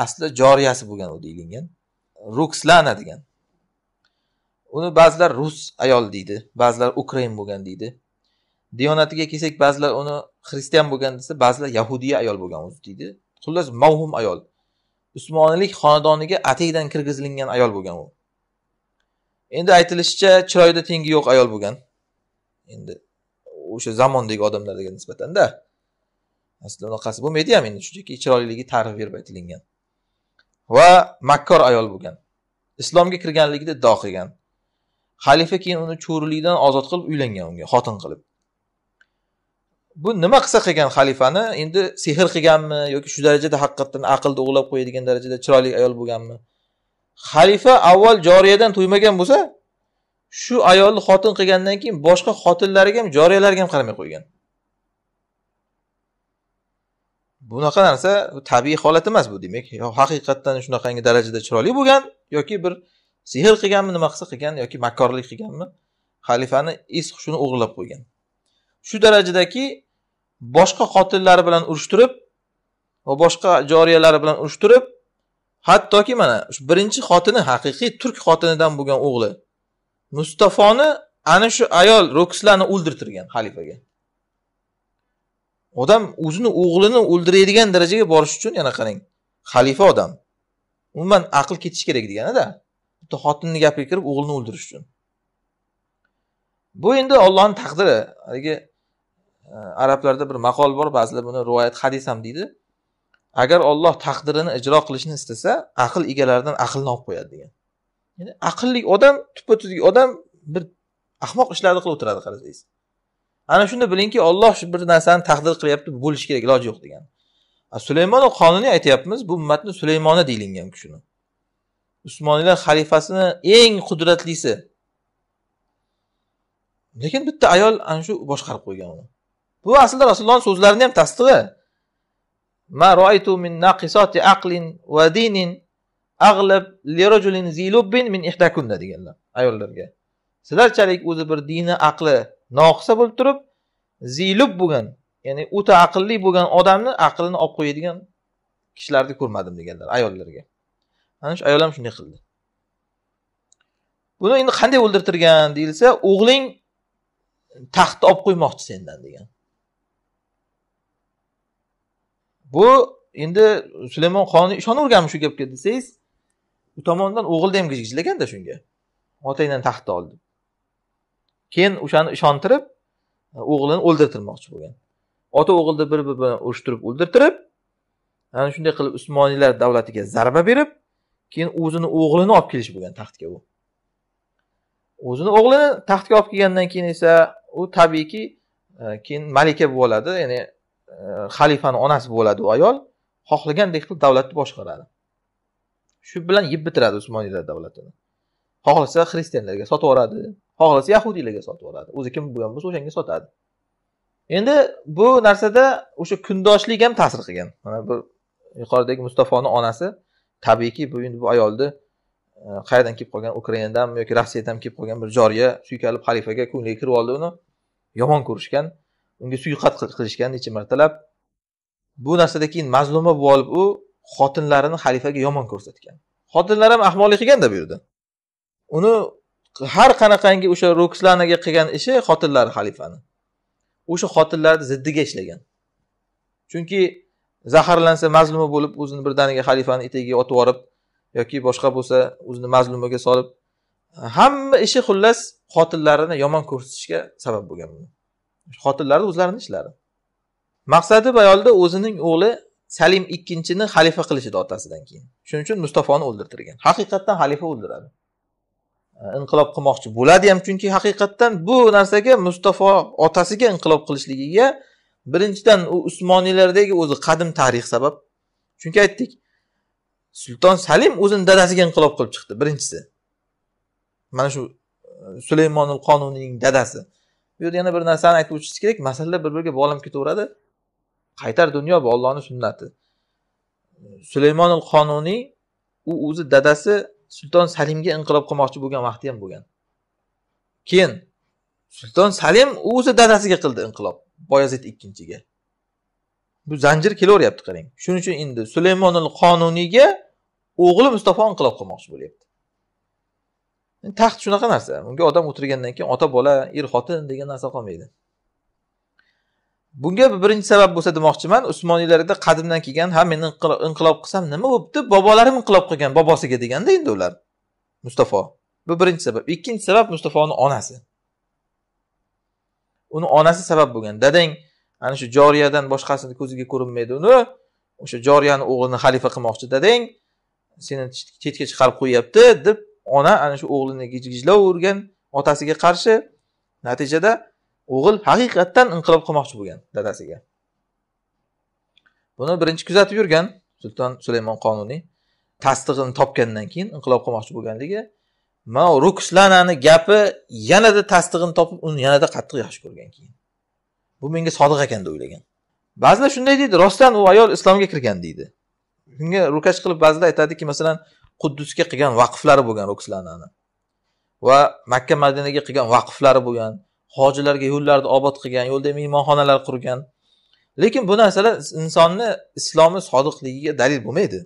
asli joriyasi bo'lgan u deyilgan rukslana degan uni ba'zilar rus ayol deydi ba'zilar ukrain bo'lgan deydi diyonatiga kelsak ba'zilar uni xristian bo'lgan desa ba'zilar yahudiya ayol bo'lgan o'zi deydi xullas mavhum ayol usmonilik xonadoniga ateydan kirgizilgan ayol bo'lgan u endi aytilishicha chiroyida tengi yo'q ayol bo'lgan endi o'sha zamondagi odamlarga nisbatanda aslida unaqasi bo'lmaydi ham endi shunchaki chiroyliligi ta'rif berib aytilingan va makkor ayol bo'lgan islomga kirganligida iddao qilgan xalifa keyin uni cho'rilikdan ozod qilib uylangan unga xotin qilib bu nima qilsa qilgan xalifani endi sehr qilganmi yoki shu darajada haqiqatdan aqlni o'g'lab qo'yadigan darajada chiroyli ayol bo'lganmi xalifa avval joriyadan to'ymagan bo'lsa shu ayolni xotin qilgandan keyin boshqa xotinlariga ham joriyalarga ham qaramay qo'ygan bunaqa narsa tabiiy holat emas bu demak yo haqiqatdan shunaqangi darajada chiroyli bo'lgan yoki bir sehr qilganmi nima qilsa qilgan yoki makkorlik qilganmi xalifani es hushini o'g'irlab qo'ygan shu darajadaki boshqa qotillari bilan urushtirib va boshqa joriyalari bilan urushtirib hattoki mana shu birinchi xotini haqiqiy turk xotinidan bo'lgan o'g'li mustafoni ana shu ayol ro'kislarni o'ldirtirgan xalifaga odam o'zini o'g'lini o'ldiradigan darajaga borish uchun yana qarang xalifa odam umuman aql ketishi kerak deganida bitta xotinni gapiga kirib o'g'lini o'ldirish uchun bu endi ollohni taqdiri haligi e, arablarda bir maqol bor ba'zilar buni rivoyat hadis ham deydi agar olloh taqdirini ijro qilishni istasa aql egalaridan aqlni olib qo'yadi degan aqlli odam tuppa tuzuk odam bir ahmoq ishlarni qilib o'tiradi qarasangiz ana shunda bilingki olloh bir narsani taqdir qilyapti bo'lishi kerak iloji yo'q degan sulaymon qonuniy aytyapmiz bu ummatni sulaymoni deyilgan kishini usmoniylar xalifasini eng qudratlisi lekin bitta ayol ana shu boshqarib qo'ygan uni bu aslida rasulullohni so'zlarini ham tasdig'i ما رأيت من ناقصات عقل ودين أغلب لرجل ذي لب deganlar ayollarga sizlarchalik o'zi bir dini aqli noqisa bo'lib turib zilub bo'lgan ya'ni o'ta aqlli bo'lgan odamni aqlini olib qo'yadigan kishilarni ko'rmadim deganlar ayollarga ana shu ayol ham shunday qildi buni endi qanday o'ldirtirgan deyilsa o'g'ling taxtni olib qo'ymoqchi sendan degan bu endi sulaymon qoni ishonavergani shu gapga desangiz u tomondan o'g'ilni ham gijgijlaganda shunga otangdan taxtni ol deb keyin o'shani ishontirib e, o'g'lini o'ldirtirmoqchi bo'lgan ota o'g'ilni bir biri bilan urushtirib o'ldirtirib ana shunday qilib usmoniylar davlatiga zarba berib keyin o'zini o'g'lini olib kelish bo'lgan taxtga u o'zini o'g'lini taxtga olib kelgandan keyin esa u tabiiyki e, keyin malika bo'ladi ya'ni e, xalifani onasi bo'ladi u ayol xohlagandek qilib davlatni boshqaradi shu bilan yeb bitiradi usmoniylar davlatini xohlasa xristianlarga sotib yuboradi xohlasa yahudiylarga sotib yuboradi o'zi kim bo'lgan bo'lsa o'shanga sotadi endi bu narsada o'sha kundoshlik ham ta'sir qilgan mana bu yuqoridagi mustafoni onasi tabiiyki bu endi bu ayolni e, qayerdan kelib qolgan ukrainadanmi yoki rossiyadan kelib qolgan bir joriya suykalib xalifaga ko'ngliga kirib oldi uni yomon ko'rishgan unga suiqat qilishgan necha martalab bu narsada keyin mazluma bo'lib u xotinlarini xalifaga yomon ko'rsatgan xotinlar ham ahmoqlik qilganda bu yerda uni har qanaqangi o'sha ro'kislanaga qilgan ishi xotinlar xalifani o'sha xotinlarni ziddiga ishlagan chunki zaharlansa mazlumi bo'lib o'zini birdaniga xalifani etagiga otib yuborib yoki boshqa bo'lsa o'zini mazlumiga solib hamma ishi xullas xotinlarini yomon ko'rsatishga sabab bo'lgan xotinlarni o'zlarini ishlari maqsadi bayolda o'zining o'g'li salim ikkinchini xalifa qilishida otasidan keyin shuning uchun mustafoni o'ldirtirgan haqiqatdan xalifa o'ldiradi inqilob qilmoqchi bo'ladi ham chunki haqiqatdan bu narsaga mustafo otasiga inqilob qilishligiga birinchidan u usmoniylardagi o'zi qadim tarix sabab chunki aytdik sulton salim o'zini dadasiga inqilob qilib chiqdi birinchisi mana shu e, sulaymonul qonuniyning dadasi bu yerda yana bir narsani aytib o'tishimiz kerak masalalar bir biriga bog'lanib ketaveradi qaytar dunyo bu ollohni sunnati sulaymonul qonuniy u o'zi dadasi sulton salimga inqilob qilmoqchi bo'lgan vaqti ham bo'lgan keyin sulton salim o'zi dadasiga qildi inqilob boyazid ikkinchiga bu zanjir kelaveryapti qarang shuning uchun endi sulaymonul qonuniyga o'g'li mustafo inqilob qilmoqchi bo'lyapti taxt shunaqa narsa unga odam o'tirgandan keyin ota bola er xotin degan narsa qolmaydi bunga birinchi sabab bo'lsa demoqchiman usmoniylarda qadimdan kelgan ha men inqilob qilsam nima bo'libdi bobolarim inqilob qilgan bobosiga deganda endi ular mustafo bu birinchi sabab ikkinchi sabab mustafoni onasi uni onasi sabab bo'lgan dadang ana shu joriyadan boshqasini ko'ziga ko'rinmaydi uni o'sha joriyani o'g'lini xalifa qilmoqchi dadang seni chetga chiqarib qo'yyapti deb ona ana shu o'g'lini gijgijlab otasiga qarshi natijada o'g'il haqiqatdan inqilob qilmoqchi bo'lgan dadasiga buni birinchi kuzatib yurgan sulton sulaymon qonuniy tasdig'ini topgandan keyin inqilob qilmoqchi bo'lganligi mana rukslanani gapi yanada tasdig'ini topib uni yanada qattiq yaxshi ko'rgan keyin bu menga sodiq ekan deb o'ylagan ba'zilar shunday deydi rostdan u ayol islomga kirgan deydi shunga rukash qilib ba'zilar aytadiki masalan quddusga qilgan vaqflari bo'lgan rukslanani va makka madinaga qilgan vaqflari bo'lgan hojilarga yo'llarni obod qilgan yo'lda mehmonxonalar qurgan lekin bu narsalar insonni islomni sodiqligiga dalil bo'lmaydi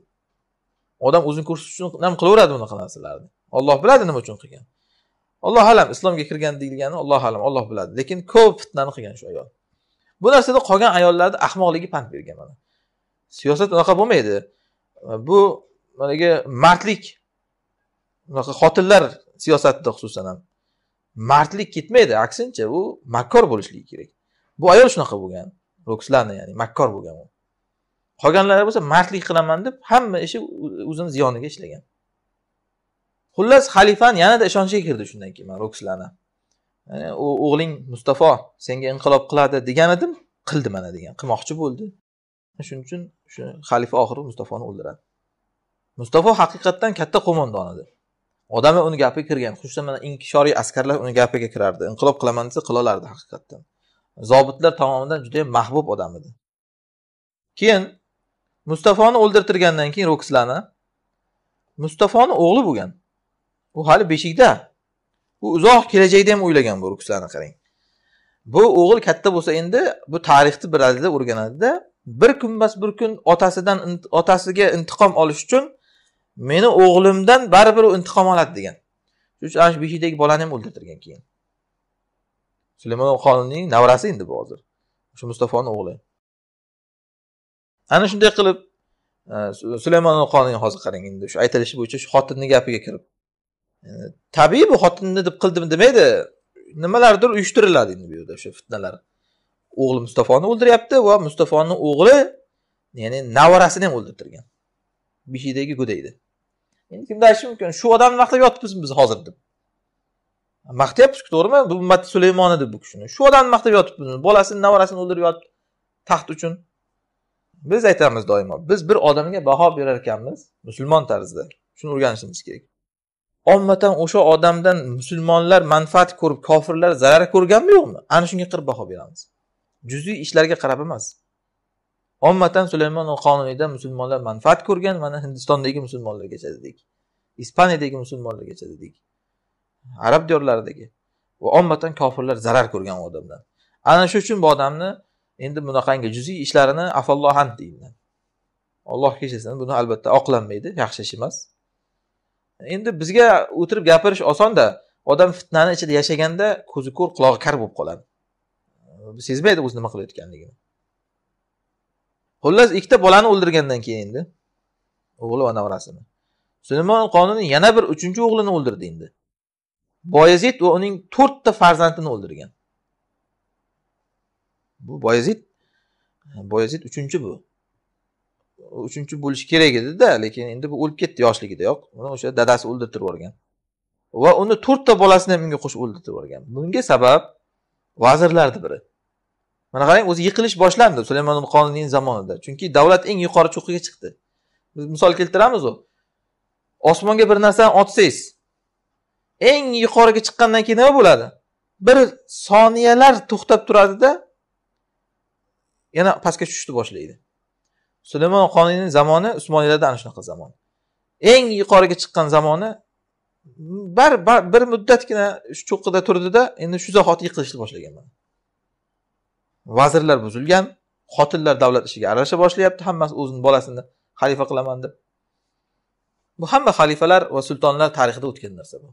odam o'zini ko'rsatish uchun ham qilaveradi bunaqa narsalarni olloh biladi nima uchun qilgan alloh alam islomga kirgan deyilgani alloh alam olloh biladi lekin ko'p fitnani qilgan shu ayol bu narsada qolgan ayollarni ahmoqligi pand bergan mana siyosat unaqa bo'lmaydi bu haligi mardlik unaqa xotinlar siyosatida xususan ham mardlik ketmaydi aksincha u makkor bo'lishligi kerak bu ayol shunaqa bo'lgan ro'kislana ya'ni makkor bo'lgan u qolganlari bo'lsa mardlik qilaman deb hamma ishi o'zini ziyoniga ishlagan xullas xalifan yanada ishonchiga kirdi shundan keyin man u o'g'ling mustafo senga inqilob qiladi degan edim qildi mana degan qilmoqchi bo'ldi shuning uchun shu xalifa oxiri mustafoni o'ldiradi mustafo haqiqatdan katta qo'mondon edi odamlar uni gapiga kirgan xususan mana inkishoriy askarlar uni gapiga kirardi inqilob qilaman desa qilolardi haqiqatdan zobitlar tomonidan juda yam mahbub odam edi keyin mustafoni o'ldirtirgandan keyin ro'kislarni mustafoni o'g'li bo'lgan u hali beshikda u uzoq kelajakda ham o'ylagan bu ro'kislarni qarang bu o'g'il katta bo'lsa endi bu tarixni birazda o'rganadida bir kun emas bir kun otasidan otasiga intiqom olish uchun meni o'g'limdan baribir u intiqom oladi degan shuning uchun ana shu beshiydagi bolani ham o'ldirtirgan keyin sulaymon xonning nevarasi endi bu hozir shu mustafoni o'g'li ana shunday qilib e, sulaymon xonni hozir qarang endi shu aytilishi bo'yicha shu xotinni gapiga kirib e, tabiiy bu xotinni deb qildim demaydi nimalardir uyushtiriladi endi bu yerda o'sha fitnalar o'g'li mustafoni o'ldiryapti va mustafoni o'g'li ya'ni nevarasini ham o'ldirtirgan beshikdagi go'dakni endi kimda aytish mumkin shu odam maqtab yotibmiz biz hozir deb maqtayapmizku to'g'rimi bu ummatni sulaymoni deb bu kishini shu odam maqtab yotibmizmi bolasini navorasini o'ldirib yotib taxt uchun biz aytamiz doimo biz bir odamga baho berar ekanmiz musulmon tarzida shuni o'rganishimiz kerak ommatan o'sha odamdan musulmonlar manfaat ko'rib kofirlar zarar ko'rganmi yo'qmi ana shunga qarab baho beramiz juziy ishlarga qarab emas ommatan sulaymon qonuniydan musulmonlar manfaat ko'rgan mana hindistondagi musulmonlargacha dedik ispaniyadagi musulmonlargacha dedik arab diyorlaridagi va ommatan kofirlar zarar ko'rgan u odamdan ana shu uchun bu odamni endi bunaqangi juziy ishlarini afallohan deyman olloh kechirsin buni albatta oqlanmaydi yaxshi ish emas endi bizga o'tirib gapirish osonda odam fitnani ichida yashaganda ko'zi ko'r qulog'i kar bo'lib qoladi sezmaydi o'zi nima qilayotganligini xullas ikkita bolani o'ldirgandan keyin endi o'g'li va nevarasini sulaymon qonuniy yana bir uchinchi o'g'lini o'ldirdi endi boyazid va uning to'rtta farzandini o'ldirgan bu boyazid boyazid uchinchi bu uchinchi bo'lishi kerak edida lekin endi bu o'lib ketdi yoshligidayoq uni o'sha dadasi o'ldirtirib yuborgan va uni to'rtta bolasini ham unga qo'shib o'ldirtirib yuborgan bunga sabab vazirlarni biri mana qarang o'zi yiqilish boshlandi sulaymon qonining zamonida chunki davlat eng yuqori cho'qqiga chiqdi biz misol keltiramizu osmonga bir narsani otsangiz eng yuqoriga chiqqandan keyin nima bo'ladi bir soniyalar to'xtab turadida yana pastga tushishni boshlaydi sulaymon qonuniyning zamoni usmoniylarda ana shunaqa zamon eng yuqoriga chiqqan zamoni bir, bir, bir muddatgina shu cho'qqida turdida endi shu zahoti yiqilishni boshlagan vazirlar buzilgan xotinlar davlat ishiga aralasha boshlayapti hammasi o'zini bolasini xalifa qilaman deb bu hamma xalifalar va sultonlar tarixida o'tgan narsa bu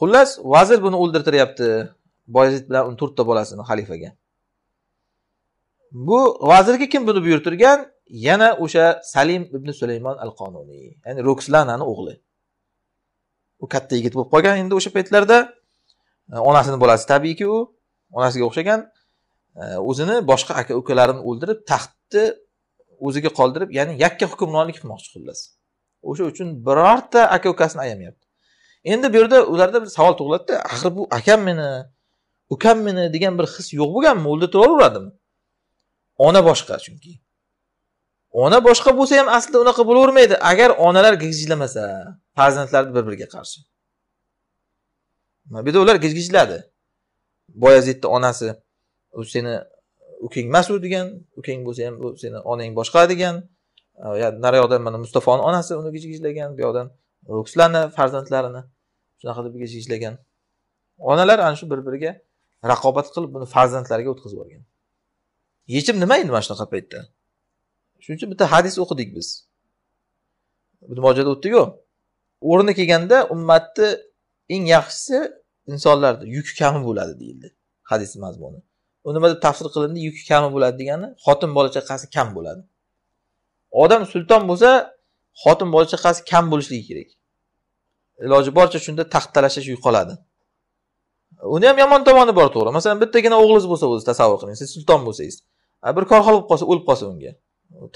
xullas vazir buni o'ldirtiryapti boyazid bilan uni to'rtta bolasini xalifaga bu vazirga kim buni buyurtirgan yana o'sha salim ibn sulaymon al qonuniy ya'ni ro'kslanani o'g'li u katta yigit bo'lib qolgan endi o'sha paytlarda onasini bolasi tabiiyki u onasiga o'xshagan e, o'zini boshqa aka ukalarini o'ldirib taxtni o'ziga qoldirib ya'ni yakka hukmronlik qilmoqchi xullas o'sha uchun birorta aka ukasini ayamayapti endi bu yerda ularda bir savol tug'iladida axir bu akam meni ukam meni degan bir his yo'q bo'lganmi o'ldirtilaveradimi ona boshqa chunki ona boshqa bo'lsa ham aslida unaqa bo'lavermaydi agar onalar gijillamasa farzandlarni bir biriga qarshi bu yerda ular gijgijladi boyazidni onasi u seni uking emas u degan uking bo'lsa ham bu seni onang boshqa degan yoqdan mana mustafoni onasi uni gijgijlagan bu yoqdan ruslani farzandlarini shunaqa deb gijgijlagan onalar ana shu bir biriga raqobat qilib buni farzandlariga o'tkazib yuborgan yechim nima endi mana shunaqa paytda shuning uchun bitta hadis o'qidik biz ibn mojada o'tdiku o'rni kelganda ummatni eng yaxshisi insonlarda yuki kami bo'ladi deyildi hadis mazmuni u nima deb tafsir qilindi yuki kami bo'ladi degani xotin bola chaqasi kam bo'ladi odam sulton bo'lsa xotin bola chaqasi kam bo'lishligi kerak iloji boricha shunda taxt talashish yo'qoladi uni ham yomon tomoni bor to'g'ri masalan bittagina o'g'lingiz bo'lsa o'zi tasavvur qiling siz sulton bo'lsangiz bir korxol bo'lib qolsa o'lib qolsa unga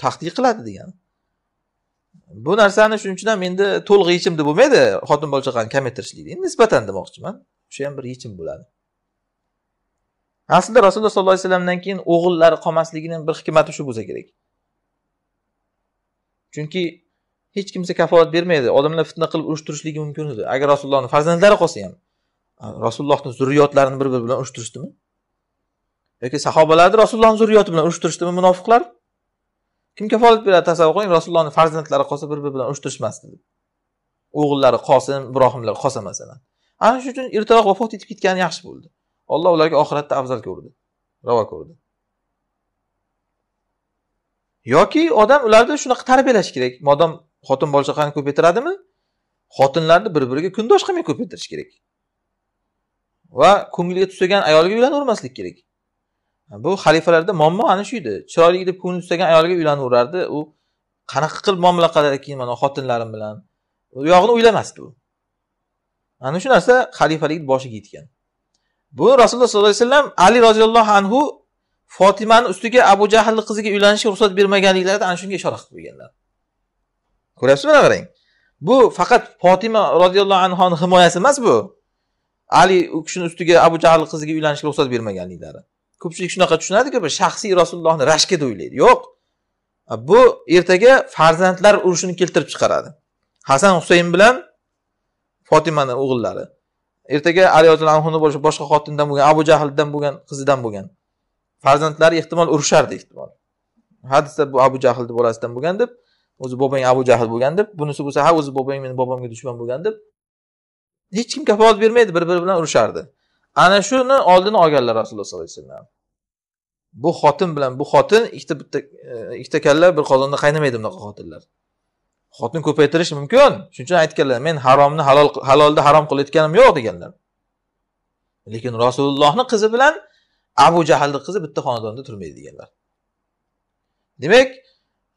taxt qiladi degani bu narsani shuning uchun ham endi to'liq yechim deb bo'lmaydi xotin bola chaqani kamaytirishlik nisbatan demoqchiman o'sha ham bir yechim bo'ladi aslida rasululloh sollallohu alayhi vasallamdan keyin o'g'illari qolmasligini bir hikmati shu bo'lsa kerak chunki hech kimsa kafolat bermaydi odamlar fitna qilib urushtirishligi mumkin edi agar rasulullohni farzandlari qolsa ham rasulullohni zurriyotlarini bir biri bilan urushtirishdimi yoki sahobalarni rasulullohni zurriyoti bilan urushtirishdimi munofiqlar kim kafolat beradi tasavvur qiling rasulullohni farzandlari qolsa bir biri bilan urushtirishmasdi deb o'g'illari qosim ibrohimlar qolsa masalan ana shuning uchun ertaroq vafot etib ketgani yaxshi bo'ldi olloh ularga oxiratda afzal ko'rdi ravo ko'rdi yoki odam ularni shunaqa tarbiyalash kerak modom xotin bola chaqani ko'paytiradimi xotinlarni bir biriga kundosh qilmay ko'paytirish kerak va ko'ngliga tusagan ayolga uylanavermaslik kerak bu xalifalarda muammo ana shu edi chiroyli deb ko'ngli tusagan ayolga uylanaverardi u qanaqa qilib muomala qiladi keyin mana xotinlarim bilan u yog'ini o'ylamasdi u ana shu narsa xalifalik boshiga yetgan bu rasululloh sollallohu alayhi vasallam ali roziyallohu anhu fotimani ustiga abu jahlni qiziga uylanishga ruxsat bermaganliklarida ana shunga ishora qilib qo'yganlar ko'ryapsizmi mana qarang bu faqat fotima roziyallohu anhuni himoyasi emas bu ali u kishini ustiga abu jahl qiziga uylanishga ruxsat bermaganliklari ko'pchilik shunaqa tushunadiku bir shaxsiy rasulullohni deb o'ylaydi yo'q bu ertaga farzandlar urushini keltirib chiqaradi hasan husayn bilan fotimani o'g'illari ertaga ali bo'lishi boshqa xotindan bo'lgan abu jahldan bo'lgan qizidan bo'lgan farzandlari ehtimol urushardi ehtimol hadisda bu abu jahlni bolasidan bo'lgan deb o'zi bobang abu jahl bo'lgan deb bunisi bo'lsa ha o'zi bobang meni bobomga dushman bo'lgan deb hech kim kafolat bermaydi bir biri bilan urushardi ana shuni oldini olganlar rasululloh sollallohu alayhi vasallam bu xotin bilan bu xotin ikkita bitta e, ikkita kalla bir qozonda qaynamaydi bunaqa xotinlar xotin ko'paytirish mumkin shuning uchun aytganlar men haromni halol halolni harom qilayotganim yo'q deganlar lekin rasulullohni qizi bilan abu jahlni qizi bitta xonadonda turmaydi deganlar demak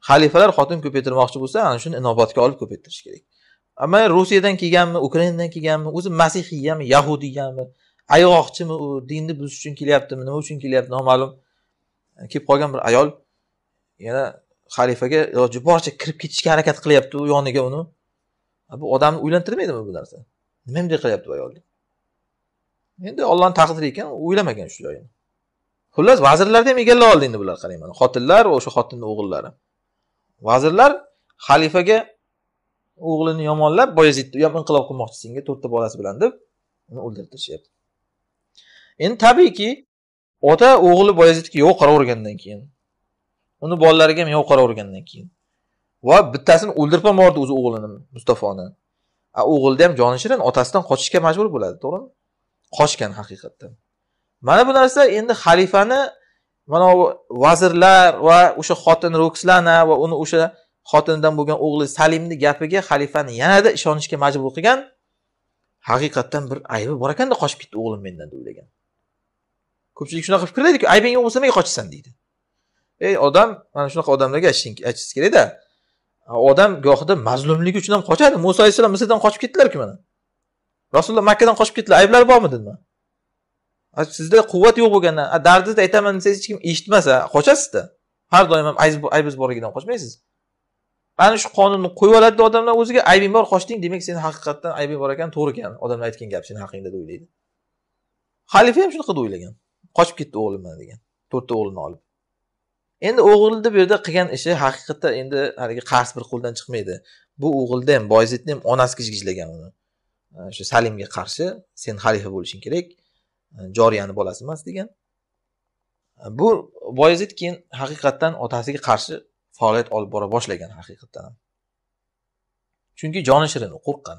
xalifalar xotin ko'paytirmoqchi bo'lsa ana shuni inobatga olib ko'paytirish kerak ammo rusiyadan kelganmi ukrainadan kelganmi o'zi masihiyami yahudiyami ayg'oqchimi u dinni buzish uchun kelyaptimi nima uchun kelyapti noma'lum e, kelib qolgan bir ayol yana xalifaga iloji boricha kirib ketishga harakat qilyapti u yoniga uni bu odamni o'ylantirmaydimi bu narsa nima bunday qilyapti bu ayol endi ollohni taqdiri ekan o'ylamagan shu joyini xullas vazirlarni ham egallab oldi endi bular qarang mana xotinlar va o'sha xotinni o'g'illari vazirlar xalifaga o'g'lini yomonlab boyazidni u ham inqilob qilmoqchi senga to'rtta bolasi bilan deb uni o'ldirtirishyapti endi tabiiyki ota o'g'li boyazidga yo'q qaravergandan keyin uni bolalariga ham yo'q qaravergandan keyin va bittasini o'ldirib ham yubordi o'zi o'g'lini mustafoni o'g'ilni ham joni shirin otasidan qochishga majbur bo'ladi to'g'rimi qochgan haqiqatdan mana bu narsa endi xalifani mana vazirlar va o'sha xotin ro'kslana va uni o'sha xotinidan bo'lgan o'g'li salimni gapiga xalifani yanada ishonishga majbur qilgan haqiqatdan bir aybi bor ekanda qochib ketdi o'g'lim mendan deb o'ylagan ko'pchilik shunaqa fikrda qiladiki aybing yo'q bo'lsa nimaga qochsan deydi ey odam mana shunaqa odamlarga aytishingiz kerakda odam gohida mazlumligi uchun ham qochadi muso alayhissalom misrdan qochib ketdilarku mana rasululloh makkadan qochib ketdilar ayblari bormidimi sizda quvvat yo'q bo'lganda dardingizni aytaman desangiz hech kim eshitmasa qochasizda har doim ham aybingiz borligidan qochmaysiz ana shu qonunni qo'yib oladida odamlar o'ziga aybing bor qochding demak seni haqiqatdan aybing bor ekan to'g'ri ekan odamlar aytgan gap seni haqingda deb o'ylaydi xalifa ham shunaqa deb o'ylagan qochib ketdi o'g'limdan degan to'rtta o'g'lini olib endi o'g'ilni bu yerda qilgan ishi haqiqatda endi haligi qars bir qo'ldan chiqmaydi bu o'g'ilni ham boyzidni ham onasi gijgijlagan uni o'sha salimga qarshi sen xalifa bo'lishing kerak e, joriyani bolasi emas degan e, bu boyazid keyin haqiqatdan otasiga qarshi faoliyat olib bora boshlagan haqiqatdan ham chunki joni shirin qo'rqqan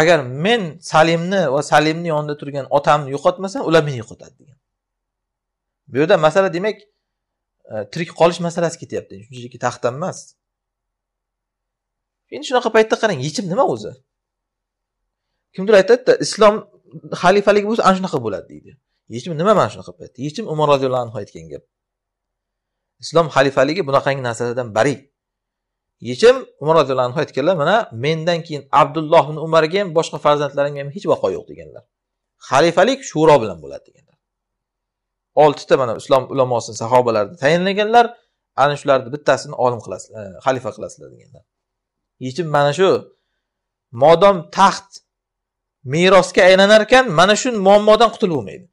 agar men salimni va salimni yonida turgan otamni yo'qotmasam ular meni yo'qotadi degan bu yerda masala demak e, tirik qolish masalasi ketyapti shunchaki taxtdan emas endi shunaqa paytda qarang yechim nima o'zi kimdir aytadida islom xalifalik bo'lsa ana shunaqa bo'ladi deydi yechim nima mana shunaqa paytda yechim umar roziyallohu anhu aytgan gap islom xalifaligi bunaqangi narsalardan bari yechim umar roziyallohu anhu aytganlar mana mendan keyin abdulloh ibn umarga ham boshqa farzandlarimga ham hech vaqo yo'q deganlar xalifalik shuro bilan bo'ladi degan oltita mana islom ulamosini sahobalarni tayinlaganlar ana shularni bittasini olim qilasizlar e, xalifa qilasizlar deganlar yechim mana shu modom taxt merosga aylanar ekan mana shu muammodan qutulib bo'lmaydi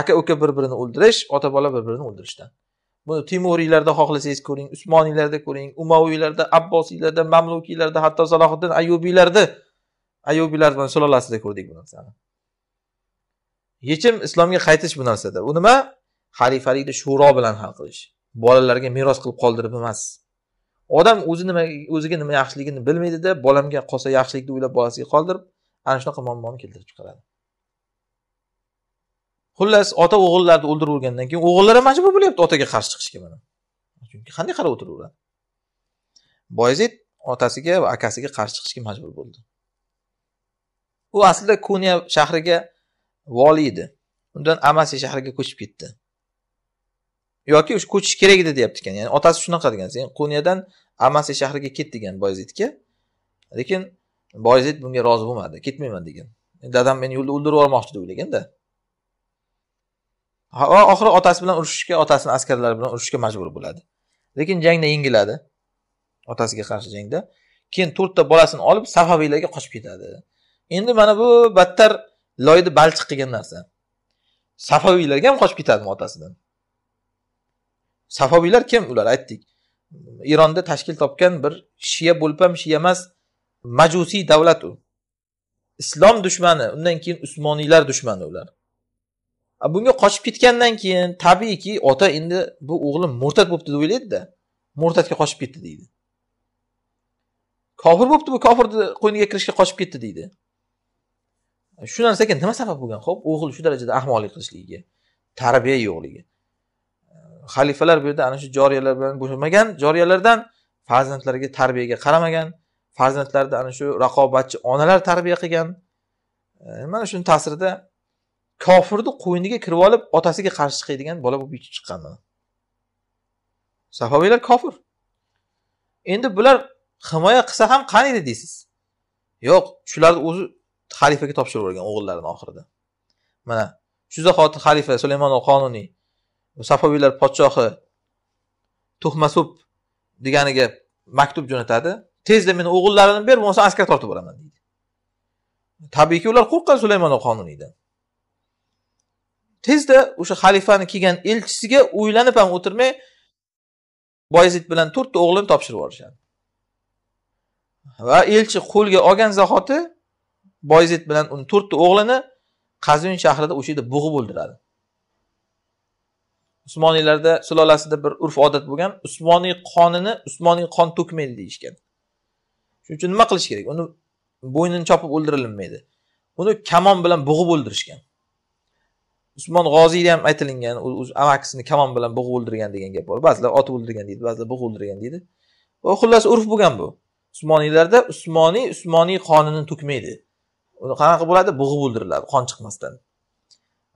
aka uka bir birini o'ldirish ota bola bir birini o'ldirishdan buni temuriylarda xohlasangiz ko'ring usmoniylarda ko'ring umaviylarda abbosiylarda mamlukiylarda hatto salohiddin ayubiylarda ayubiylar sulolasida ko'rdik bu narsani yechim islomga qaytish bu narsada u nima xalifalikni shuro bilan hal qilish bolalarga meros qilib qoldirib emas odam o'zi nima o'ziga nima yaxshiligini bilmaydida bolamga qolsa yaxshilikni o'ylab bolasiga qoldirib ana shunaqa muammoni keltirib chiqaradi xullas ota o'g'illarni o'ldirib o'lgandan keyin o'g'illari majbur bo'lyapti otaga qarshi chiqishga mana chunki qanday qarab o'tiraveradi boyazid otasiga va akasiga qarshi chiqishga majbur bo'ldi u aslida kuniya shahriga voliy edi undan amasi shahriga ko'chib ketdi yoki o'sha ko'chish kerak edi deyapti ekan ya'ni otasi shunaqa degan sen quniyadan amasi shahriga ket degan boyzidga lekin boyzid bunga rozi bo'lmadi ketmayman degan dadam meni yo'lda o'ldirib yubormoqchi deb o'ylaganda va oxiri otasi bilan urushishga otasini askarlari bilan urushishga majbur bo'ladi lekin jangda yengiladi otasiga qarshi jangda keyin to'rtta bolasini olib safaviylarga qochib ketadi endi mana bu battar loyni balchiq qilgan narsa safaviylarga ham qochib ketadimi otasidan safaviylar kim ular aytdik eronda tashkil topgan bir shiya bo'lib ham shiya emas majusiy davlat u islom dushmani undan keyin usmoniylar dushmani ular bunga qochib ketgandan keyin tabiiyki ota endi bu o'g'lim murtad bo'libdi deb o'ylaydida murtadga qochib ketdi deydi kofir bo'libdi bu kofirni qo'yniga kirishga qochib ketdi deydi shu narsaga nima sabab bo'lgan ho'p o'g'il shu darajada ahmoqlik qilishligiga tarbiya yo'qligi xalifalar bu yerda ana shu joriyalar bilan bo'lmagan joriyalardan farzandlarga tarbiyaga qaramagan farzandlarda ana shu raqobatchi onalar tarbiya qilgan mana shuni ta'sirida kofirni qo'yniga kirib olib otasiga qarshi chiqadigan bola bo'lib yetib chiqqan sahobiylar safoviylar kofir endi bular himoya qilsa ham qaniydi deysiz yo'q shularni o'zi xalifaga topshirib yuborgan o'g'illarini oxirida mana shu zahoti xalifa sulaymon qonuniy safoviylar podshohi tuhmasub deganiga maktub jo'natadi tezda meni o'g'illarimni ber bo'lmasa askar tortib yuboraman deydi tabiiyki ular qo'rqqan sulaymon qonuniydan tezda o'sha xalifani kelgan elchisiga o'ylanib ham o'tirmay boyazid bilan to'rtta o'g'lini topshirib yuborishadi va elchi qo'lga olgan zahoti boyzid bilan uni to'rtta o'g'lini qazvin shahrida o'sha yerda bug'ib o'ldiradi usmoniylarda sulolasida bir urf odat bo'lgan usmoniy qonini usmoniy qon to'kmaydi deyishgan shuning uchun nima qilish kerak uni bo'ynini chopib o'ldirilmaydi uni kamon bilan bug'ib o'ldirishgan usmon g'oziyda ham aytilingan o'z amakisini kamon bilan bug'ib o'ldirgan degan gap bor ba'zilar otib o'ldirgan deydi ba'zilar bug'ib o'ldirgan deydi va xullas urf bo'lgan bu usmoniylarda usmoniy usmoniy qonini to'kmaydi qanaqa bo'ladi bug'ib o'ldiriladi qon chiqmasdan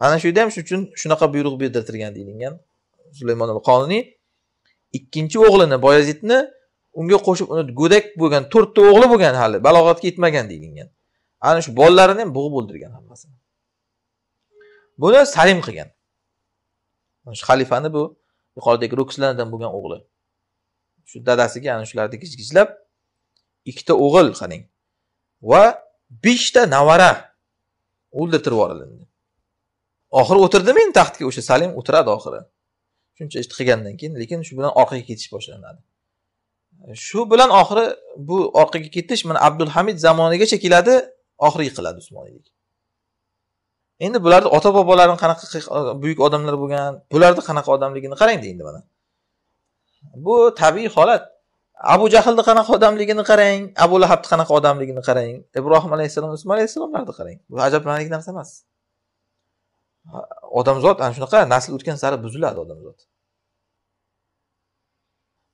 ana shu yerda ham shu uchun shunaqa buyruq berdirtirgan deyilgan sulaymon al qonuniy ikkinchi o'g'lini boyazidni unga qo'shib uni go'dak bo'lgan to'rtta o'g'li bo'lgan hali balog'atga yetmagan deyilgan ana shu bolalarini ham bug'ib o'ldirgan hammasini buni salim qilgan shu xalifani bu yuqoridagi ro'kislardan bo'lgan o'g'li shu dadasiga ana shularni gijgijlab ikkita o'g'il qarang va beshta navara o'ldirtirib yuborilindi oxiri o'tirdimi endi taxtga o'sha salim o'tiradi oxiri shuncha ish qilgandan keyin lekin shu bilan orqaga ketish boshlanadi shu bilan oxiri bu orqaga ketish mana abdulhamid zamonigacha keladi oxiri yiqiladi usmoniylik endi bularni ota bobolarini qanaqa buyuk odamlar bo'lgan bularni qanaqa odamligini qarangda endi mana bu tabiiy holat abu jahlni qanaqa odamligini qarang abu lahabni qanaqa odamligini qarang ibrohim alayhissalom usmon alayhissalomlarni qarang bu ajablanarlik narsa emas odamzod ana shunaqa nasl o'tgan sari buziladi odamzod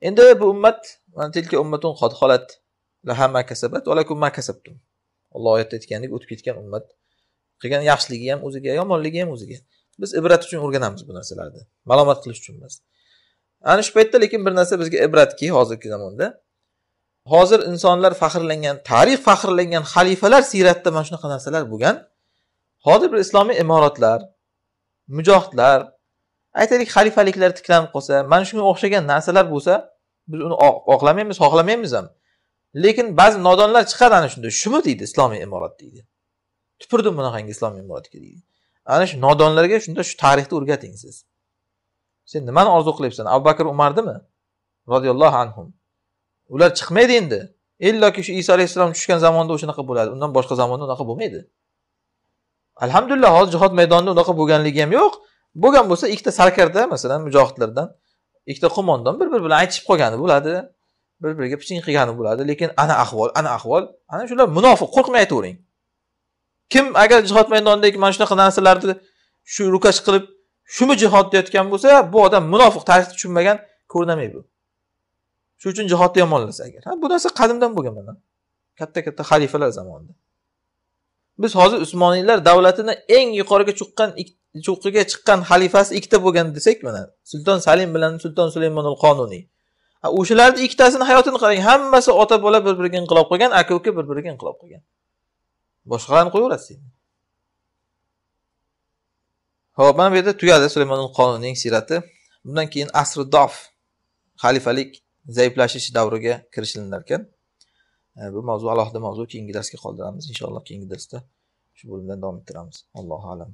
endi bu ummat mana ummatun qod xolat ma kasabtum alloh oyatda aytgandek o'tib ketgan ummat qilgan yaxshiligi ham o'ziga yomonligi ham o'ziga biz ibrat uchun o'rganamiz bu narsalarni malomat qilish uchun emas ana shu paytda lekin bir narsa bizga ibratki hozirgi zamonda hozir insonlar faxrlangan tarix faxrlangan xalifalar siyratida mana shunaqa narsalar bo'lgan hozir bir islomiy imoratlar mujohidlar aytaylik xalifaliklar tiklanib qolsa mana shunga o'xshagan narsalar bo'lsa biz uni oqlamaymiz xohlamaymiz ham lekin ba'zi nodonlar chiqadi ana shunda shumi deydi islomiy imorat deydi tupurdim bunaqangi islomiy imoratga deydi ana shu nodonlarga shunda shu tarixni o'rgating siz sen nimani orzu qilyapsan abu bakr umardimi roziyallohu anhu ular chiqmaydi endi illoki shu iso alayhissalom tushgan zamonda o'shanaqa bo'ladi undan boshqa zamonda unaqa bo'lmaydi alhamdulillah hozir jihod maydonida unaqa bo'lganligi ham yo'q bo'lgan bo'lsa ikkita sarkarda masalan mujohidlardan ikkita qo'mondon bir biri bilan aytishib qolgani bo'ladi bir biriga piching qilgani bo'ladi lekin ana ahvol ana ahvol ana shular munofiq qo'rqmay aytavering kim agar jihod maydonidagi mana shunaqa narsalarni shu rukash qilib shumi jihod deyotgan bo'lsa bu odam munofiq tarixni tushunmagan ko'rinamaydi bu shuning uchun jihodni yomonlasa agar ha bu narsa qadimdan bo'lgan mana katta katta xalifalar zamonida biz hozir usmoniylar davlatini eng yuqoriga chiqqan cho'qqiga chiqqan xalifasi ikkita bo'lgan desak mana sulton salim bilan sulton sulaymonul qonuniy o'shalarni ikkitasini hayotini qarang hammasi ota bola bir biriga inqilob qilgan aka uka bir biriga inqilob qilgan boshqalarni qo'yaverasiz ho'p mana bu yerda tugadi sulaymon qonunning siyrati bundan keyin asri dof xalifalik zaiflashish davriga kirishilinar ekan e, bu mavzu alohida mavzu keyingi darsga qoldiramiz inshaalloh keyingi darsda shu bo'limdan davom ettiramiz allohu alam